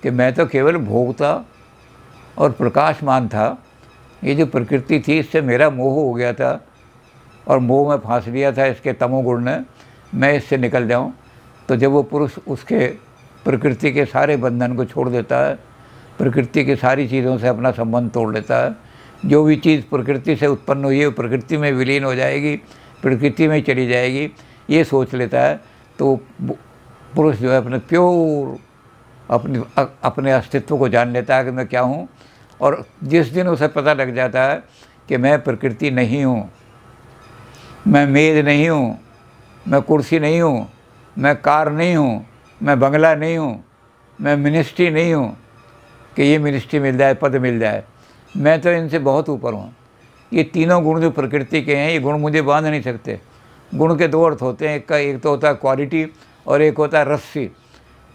कि मैं तो केवल भोगता और प्रकाशमान था ये जो प्रकृति थी इससे मेरा मोह हो गया था और मोह में फांस लिया था इसके तमोगुण ने मैं इससे निकल जाऊँ तो जब वो पुरुष उसके प्रकृति के सारे बंधन को छोड़ देता है प्रकृति की सारी चीज़ों से अपना संबंध तोड़ लेता है जो भी चीज़ प्रकृति से उत्पन्न हुई है प्रकृति में विलीन हो जाएगी प्रकृति में चली जाएगी ये सोच लेता है तो पुरुष जो है अपने प्योर अपने अपने अस्तित्व को जान लेता है कि मैं क्या हूँ और जिस दिन उसे पता लग जाता है कि मैं प्रकृति नहीं हूँ मैं मेज नहीं हूँ मैं कुर्सी नहीं हूँ मैं कार नहीं हूँ मैं बंगला नहीं हूँ मैं मिनिस्ट्री नहीं हूँ कि ये मिनिस्ट्री मिल जाए पद मिल जाए मैं तो इनसे बहुत ऊपर हूँ ये तीनों गुण जो प्रकृति के हैं ये गुण मुझे बांध नहीं सकते गुण के दो अर्थ होते हैं एक का एक तो होता है क्वालिटी और एक होता है रस्सी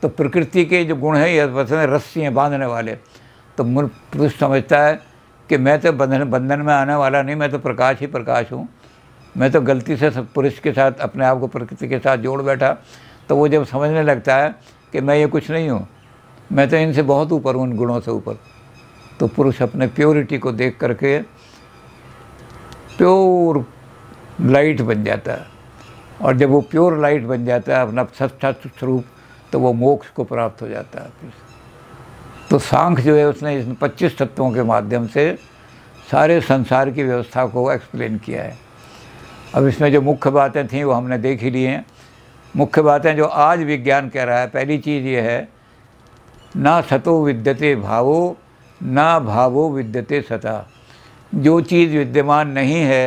तो प्रकृति के जो गुण हैं ये वसन रस्सी हैं बांधने वाले तो पुरुष समझता है कि मैं तो बंधन बंधन में आने वाला नहीं मैं तो प्रकाश ही प्रकाश हूँ मैं तो गलती से सब पुरुष के साथ अपने आप को प्रकृति के साथ जोड़ बैठा तो वो जब समझने लगता है कि मैं ये कुछ नहीं हूँ मैं तो इनसे बहुत ऊपर हूँ उन गुणों से ऊपर तो पुरुष अपने प्योरिटी को देख करके प्योर लाइट बन जाता है और जब वो प्योर लाइट बन जाता है अपना सच्चा स्वरूप तो वो मोक्ष को प्राप्त हो जाता है तो सांख जो है उसने इस पच्चीस तत्वों के माध्यम से सारे संसार की व्यवस्था को एक्सप्लेन किया है अब इसमें जो मुख्य बातें थीं वो हमने देख ही ली हैं मुख्य बातें जो आज विज्ञान कह रहा है पहली चीज़ ये है ना सतो विद्यते भावो ना भावो विद्यते सता जो चीज़ विद्यमान नहीं है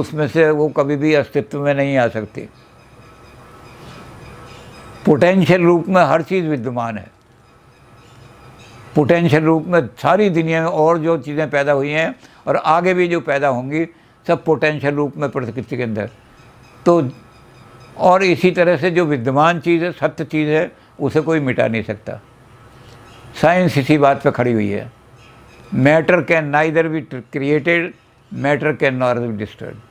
उसमें से वो कभी भी अस्तित्व में नहीं आ सकती पोटेंशियल रूप में हर चीज़ विद्यमान है पोटेंशियल रूप में सारी दुनिया में और जो चीज़ें पैदा हुई हैं और आगे भी जो पैदा होंगी सब पोटेंशियल रूप में प्रकृति के अंदर तो और इसी तरह से जो विद्यमान चीज़ है सत्य चीज़ है उसे कोई मिटा नहीं सकता साइंस इसी बात पर खड़ी हुई है matter can neither be created matter can nor be disturb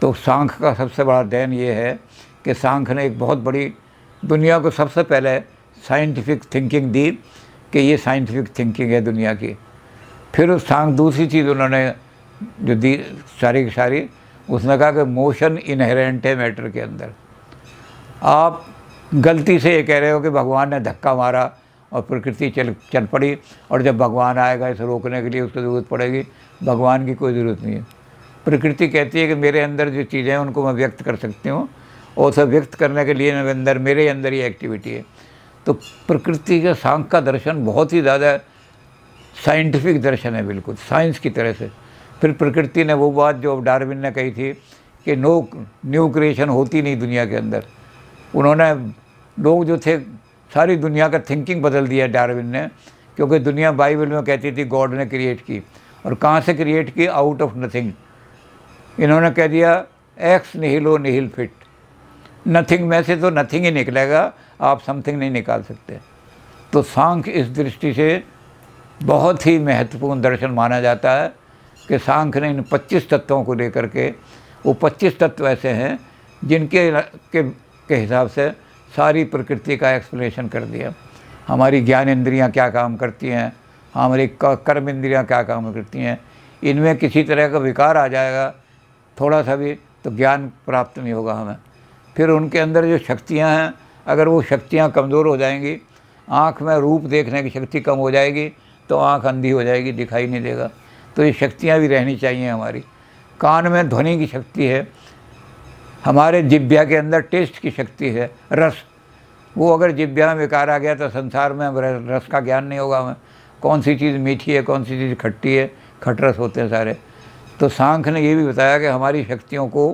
तो सांख का सबसे बड़ा दैन ये है कि सांख ने एक बहुत बड़ी दुनिया को सबसे पहले साइंटिफिक थिंकिंग दी कि ये साइंटिफिक थिंकिंग है दुनिया की फिर उस सांख दूसरी चीज़ उन्होंने जो दी सारी की सारी उसने कहा कि मोशन इनहेरेंट है मैटर के अंदर आप गलती से ये कह रहे हो कि भगवान ने धक्का मारा और प्रकृति चल चल पड़ी और जब भगवान आएगा इसे रोकने के लिए उसको ज़रूरत पड़ेगी भगवान की कोई ज़रूरत नहीं है प्रकृति कहती है कि मेरे अंदर जो चीज़ें हैं उनको मैं व्यक्त कर सकती हूँ और उसे व्यक्त करने के लिए मेरे अंदर मेरे अंदर ये एक्टिविटी है तो प्रकृति के सांख का दर्शन बहुत ही ज़्यादा साइंटिफिक दर्शन है बिल्कुल साइंस की तरह से फिर प्रकृति ने वो बात जो डार्विन ने कही थी कि नो न्यू क्रिएशन होती नहीं दुनिया के अंदर उन्होंने लोग जो थे सारी दुनिया का थिंकिंग बदल दिया डार्विन ने क्योंकि दुनिया बाइबल में कहती थी गॉड ने क्रिएट की और कहाँ से क्रिएट की आउट ऑफ नथिंग इन्होंने कह दिया एक्स निहिलो निहिल फिट नथिंग में से तो नथिंग ही निकलेगा आप समथिंग नहीं निकाल सकते तो सांख इस दृष्टि से बहुत ही महत्वपूर्ण दर्शन माना जाता है कि सांख ने इन 25 तत्वों को लेकर के वो 25 तत्व ऐसे हैं जिनके के के हिसाब से सारी प्रकृति का एक्सप्लेनेशन कर दिया हमारी ज्ञान इंद्रियाँ क्या काम करती हैं हमारी कर्म इंद्रियाँ क्या काम करती हैं इनमें किसी तरह का विकार आ जाएगा थोड़ा सा भी तो ज्ञान प्राप्त नहीं होगा हमें फिर उनके अंदर जो शक्तियाँ हैं अगर वो शक्तियाँ कमज़ोर हो जाएंगी आँख में रूप देखने की शक्ति कम हो जाएगी तो आँख अंधी हो जाएगी दिखाई नहीं देगा तो ये शक्तियाँ भी रहनी चाहिए हमारी कान में ध्वनि की शक्ति है हमारे जिब्या के अंदर टेस्ट की शक्ति है रस वो अगर जिब्या में आ गया तो संसार में रस का ज्ञान नहीं होगा हमें कौन सी चीज़ मीठी है कौन सी चीज़ खट्टी है खटरस होते हैं सारे तो सांख ने ये भी बताया कि हमारी शक्तियों को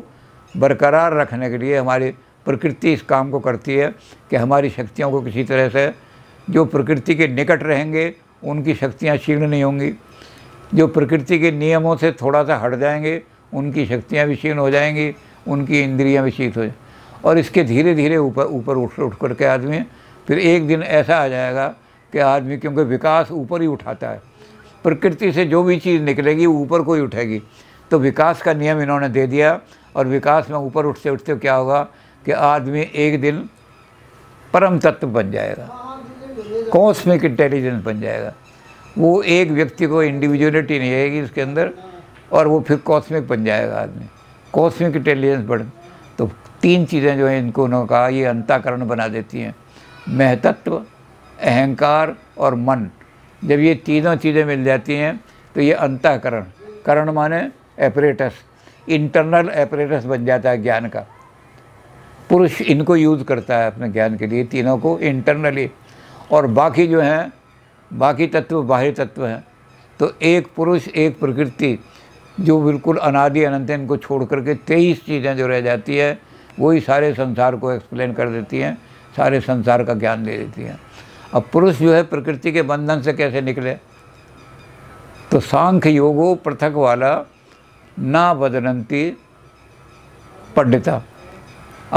बरकरार रखने के लिए हमारी प्रकृति इस काम को करती है कि हमारी शक्तियों को किसी तरह से जो प्रकृति के निकट रहेंगे उनकी शक्तियाँ क्षीण नहीं होंगी जो प्रकृति के नियमों से थोड़ा सा हट जाएंगे उनकी शक्तियाँ भी क्षीण हो जाएंगी उनकी इंद्रियां विचित शीत हो जाए और इसके धीरे धीरे ऊपर ऊपर उठ उठ करके आदमी फिर एक दिन ऐसा आ जाएगा कि आदमी क्योंकि विकास ऊपर ही उठाता है प्रकृति से जो भी चीज़ निकलेगी ऊपर को ही उठेगी तो विकास का नियम इन्होंने दे दिया और विकास में ऊपर उठते उठते क्या होगा कि आदमी एक दिन परम तत्व बन जाएगा कॉस्मिक इंटेलिजेंस बन जाएगा वो एक व्यक्ति को इंडिविजुअलिटी नहीं आएगी उसके अंदर और वो फिर कॉस्मिक बन जाएगा आदमी कॉस्मिक इंटेलिजेंस बढ़ तो तीन चीज़ें जो हैं इनको उन्होंने कहा ये अंताकरण बना देती हैं महतत्व अहंकार और मन जब ये तीनों चीज़ें मिल जाती हैं तो ये अंताकरण करण माने एपरेटस इंटरनल एपरेटस बन जाता है ज्ञान का पुरुष इनको यूज़ करता है अपने ज्ञान के लिए तीनों को इंटरनली और बाकी जो हैं बाकी तत्व बाह्य तत्व हैं तो एक पुरुष एक प्रकृति जो बिल्कुल अनादि अनंत इनको छोड़ करके तेईस चीज़ें जो रह जाती है वही सारे संसार को एक्सप्लेन कर देती हैं सारे संसार का ज्ञान दे देती हैं अब पुरुष जो है प्रकृति के बंधन से कैसे निकले तो सांख्य योगो पृथक वाला ना बदनंती पंडिता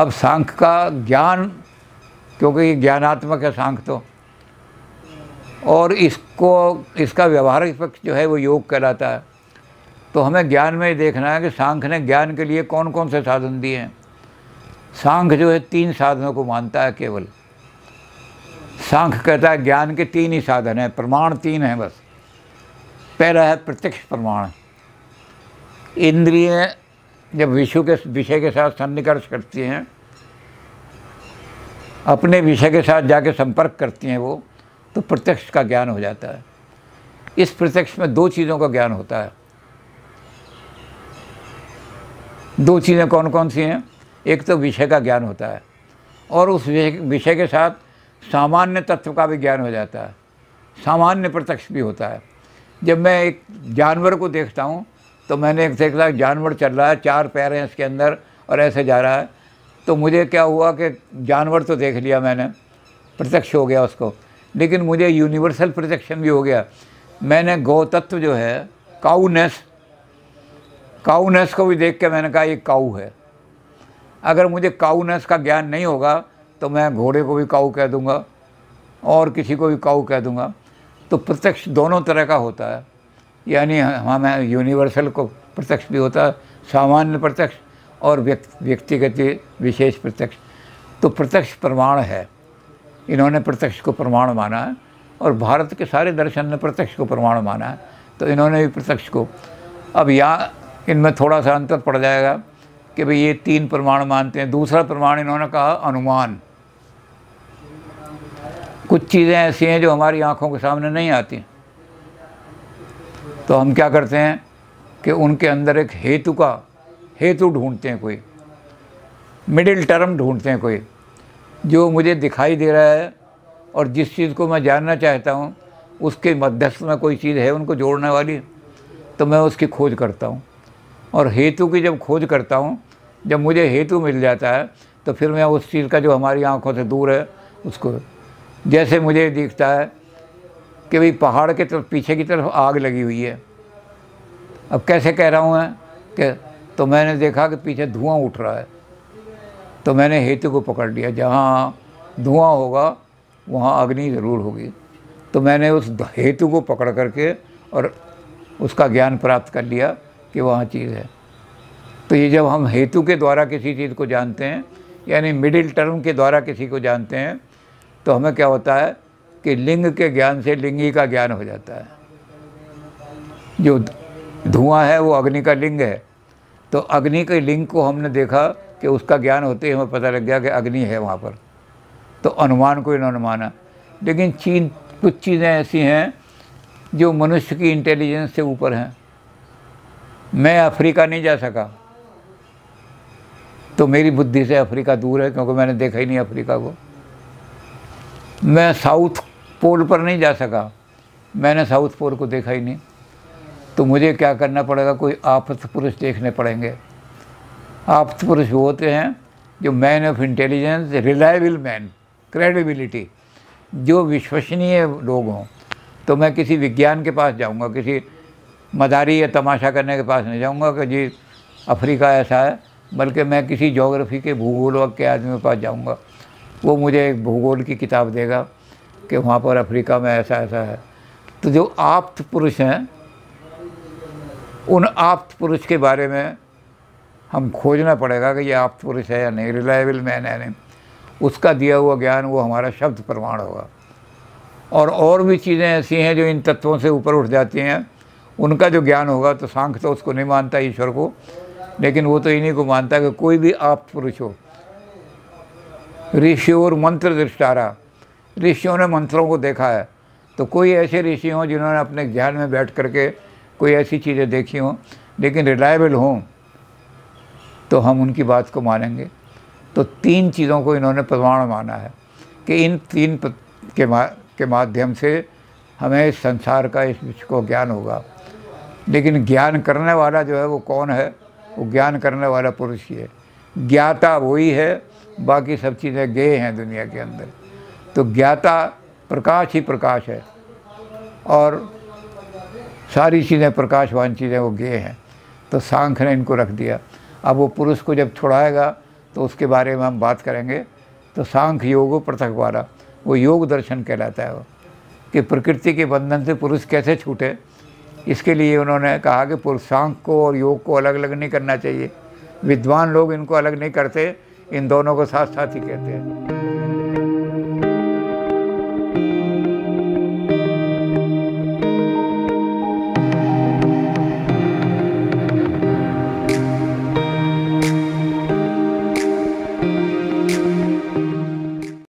अब सांख का ज्ञान क्योंकि ये ज्ञानात्मक है सांख तो और इसको इसका व्यवहारिक पक्ष जो है वो योग कहलाता है तो हमें ज्ञान में ही देखना है कि सांख्य ने ज्ञान के लिए कौन कौन से साधन दिए हैं सांख जो है तीन साधनों को मानता है केवल सांख कहता है ज्ञान के तीन ही साधन हैं प्रमाण तीन हैं बस पहला है प्रत्यक्ष प्रमाण इंद्रिय जब विषु के विषय के साथ सन्निकर्ष करती हैं अपने विषय के साथ जाके संपर्क करती हैं वो तो प्रत्यक्ष का ज्ञान हो जाता है इस प्रत्यक्ष में दो चीज़ों का ज्ञान होता है दो चीज़ें कौन कौन सी हैं एक तो विषय का ज्ञान होता है और उस विषय के साथ सामान्य तत्व का भी ज्ञान हो जाता है सामान्य प्रत्यक्ष भी होता है जब मैं एक जानवर को देखता हूँ तो मैंने एक देखा जानवर चल रहा है चार पैर हैं इसके अंदर और ऐसे जा रहा है तो मुझे क्या हुआ कि जानवर तो देख लिया मैंने प्रत्यक्ष हो गया उसको लेकिन मुझे यूनिवर्सल प्रत्यक्षण भी हो गया मैंने गौ तत्व जो है काउनेस काउनेस को भी देख के मैंने कहा ये काऊ है अगर मुझे काउनेस का ज्ञान नहीं होगा तो मैं घोड़े को भी काऊ कह दूँगा और किसी को भी काऊ कह दूँगा तो प्रत्यक्ष दोनों तरह का होता है यानी हमें यूनिवर्सल को प्रत्यक्ष भी होता है सामान्य प्रत्यक्ष और व्यक्तिगत विशेष प्रत्यक्ष तो प्रत्यक्ष प्रमाण है इन्होंने प्रत्यक्ष को प्रमाण माना है और भारत के सारे दर्शन ने प्रत्यक्ष को प्रमाण माना है तो इन्होंने भी प्रत्यक्ष को अब यहाँ इनमें थोड़ा सा अंतर पड़ जाएगा कि भाई ये तीन प्रमाण मानते हैं दूसरा प्रमाण इन्होंने कहा अनुमान कुछ चीज़ें ऐसी हैं जो हमारी आँखों के सामने नहीं आती तो हम क्या करते हैं कि उनके अंदर एक हेतु का हेतु ढूंढते हैं कोई मिडिल टर्म ढूंढते हैं कोई जो मुझे दिखाई दे रहा है और जिस चीज़ को मैं जानना चाहता हूँ उसके मध्यस्थ में कोई चीज़ है उनको जोड़ने वाली तो मैं उसकी खोज करता हूँ और हेतु की जब खोज करता हूँ जब मुझे हेतु मिल जाता है तो फिर मैं उस चीज़ का जो हमारी आँखों से दूर है उसको जैसे मुझे दिखता है कि भाई पहाड़ के तरफ पीछे की तरफ आग लगी हुई है अब कैसे कह रहा हूँ मैं कि तो मैंने देखा कि पीछे धुआं उठ रहा है तो मैंने हेतु को पकड़ लिया जहाँ धुआं होगा वहाँ अग्नि ज़रूर होगी तो मैंने उस हेतु को पकड़ करके और उसका ज्ञान प्राप्त कर लिया कि वहाँ चीज़ है तो ये जब हम हेतु के द्वारा किसी चीज़ को जानते हैं यानी मिडिल टर्म के द्वारा किसी को जानते हैं तो हमें क्या होता है कि लिंग के ज्ञान से लिंगी का ज्ञान हो जाता है जो धुआं है वो अग्नि का लिंग है तो अग्नि के लिंग को हमने देखा कि उसका ज्ञान होते ही हमें पता लग गया कि अग्नि है वहाँ पर तो अनुमान को इन्होंने माना लेकिन चीन कुछ चीज़ें ऐसी हैं जो मनुष्य की इंटेलिजेंस से ऊपर हैं मैं अफ्रीका नहीं जा सका तो मेरी बुद्धि से अफ्रीका दूर है क्योंकि मैंने देखा ही नहीं अफ्रीका को मैं साउथ पोल पर नहीं जा सका मैंने साउथ पोल को देखा ही नहीं तो मुझे क्या करना पड़ेगा कोई आपत पुरुष देखने पड़ेंगे आपत पुरुष वो होते हैं जो man of intelligence reliable man credibility जो विश्वसनीय लोग हों तो मैं किसी विज्ञान के पास जाऊंगा किसी मदारी या तमाशा करने के पास नहीं जाऊँगा कि जी अफ्रीका ऐसा है बल्कि मैं किसी जोग्राफ़ी के भूगोल के आदमी के पास जाऊँगा वो मुझे एक भूगोल की किताब देगा कि वहाँ पर अफ्रीका में ऐसा ऐसा है तो जो आप्त पुरुष हैं उन आप्त पुरुष के बारे में हम खोजना पड़ेगा कि ये आप्त पुरुष है या नहीं रिलायबल मैन है नहीं उसका दिया हुआ ज्ञान वो हमारा शब्द प्रमाण होगा और और भी चीज़ें ऐसी हैं जो इन तत्वों से ऊपर उठ जाती हैं उनका जो ज्ञान होगा तो सांख तो उसको नहीं मानता ईश्वर को लेकिन वो तो इन्हीं को मानता है कि कोई भी आप पुरुष हो ऋषि और मंत्र दृष्टारा ऋषियों ने मंत्रों को देखा है तो कोई ऐसे ऋषि हों जिन्होंने अपने ज्ञान में बैठ करके कोई ऐसी चीज़ें देखी हों लेकिन रिलायबल हों तो हम उनकी बात को मानेंगे तो तीन चीज़ों को इन्होंने प्रमाण माना है कि इन तीन के माध्यम से हमें इस संसार का इस विश्व को ज्ञान होगा लेकिन ज्ञान करने वाला जो है वो कौन है वो ज्ञान करने वाला पुरुष ही है ज्ञाता वही है बाकी सब चीज़ें गए हैं दुनिया के अंदर तो ज्ञाता प्रकाश ही प्रकाश है और सारी चीज़ें प्रकाशवान चीज़ें वो गए हैं तो सांख ने इनको रख दिया अब वो पुरुष को जब छुड़ाएगा तो उसके बारे में हम बात करेंगे तो सांख योगो पृथक वाला वो योग दर्शन कहलाता है वो कि प्रकृति के बंधन से पुरुष कैसे छूटे इसके लिए उन्होंने कहा कि पुरुषांग को और योग को अलग अलग नहीं करना चाहिए विद्वान लोग इनको अलग नहीं करते इन दोनों को साथ साथ ही कहते हैं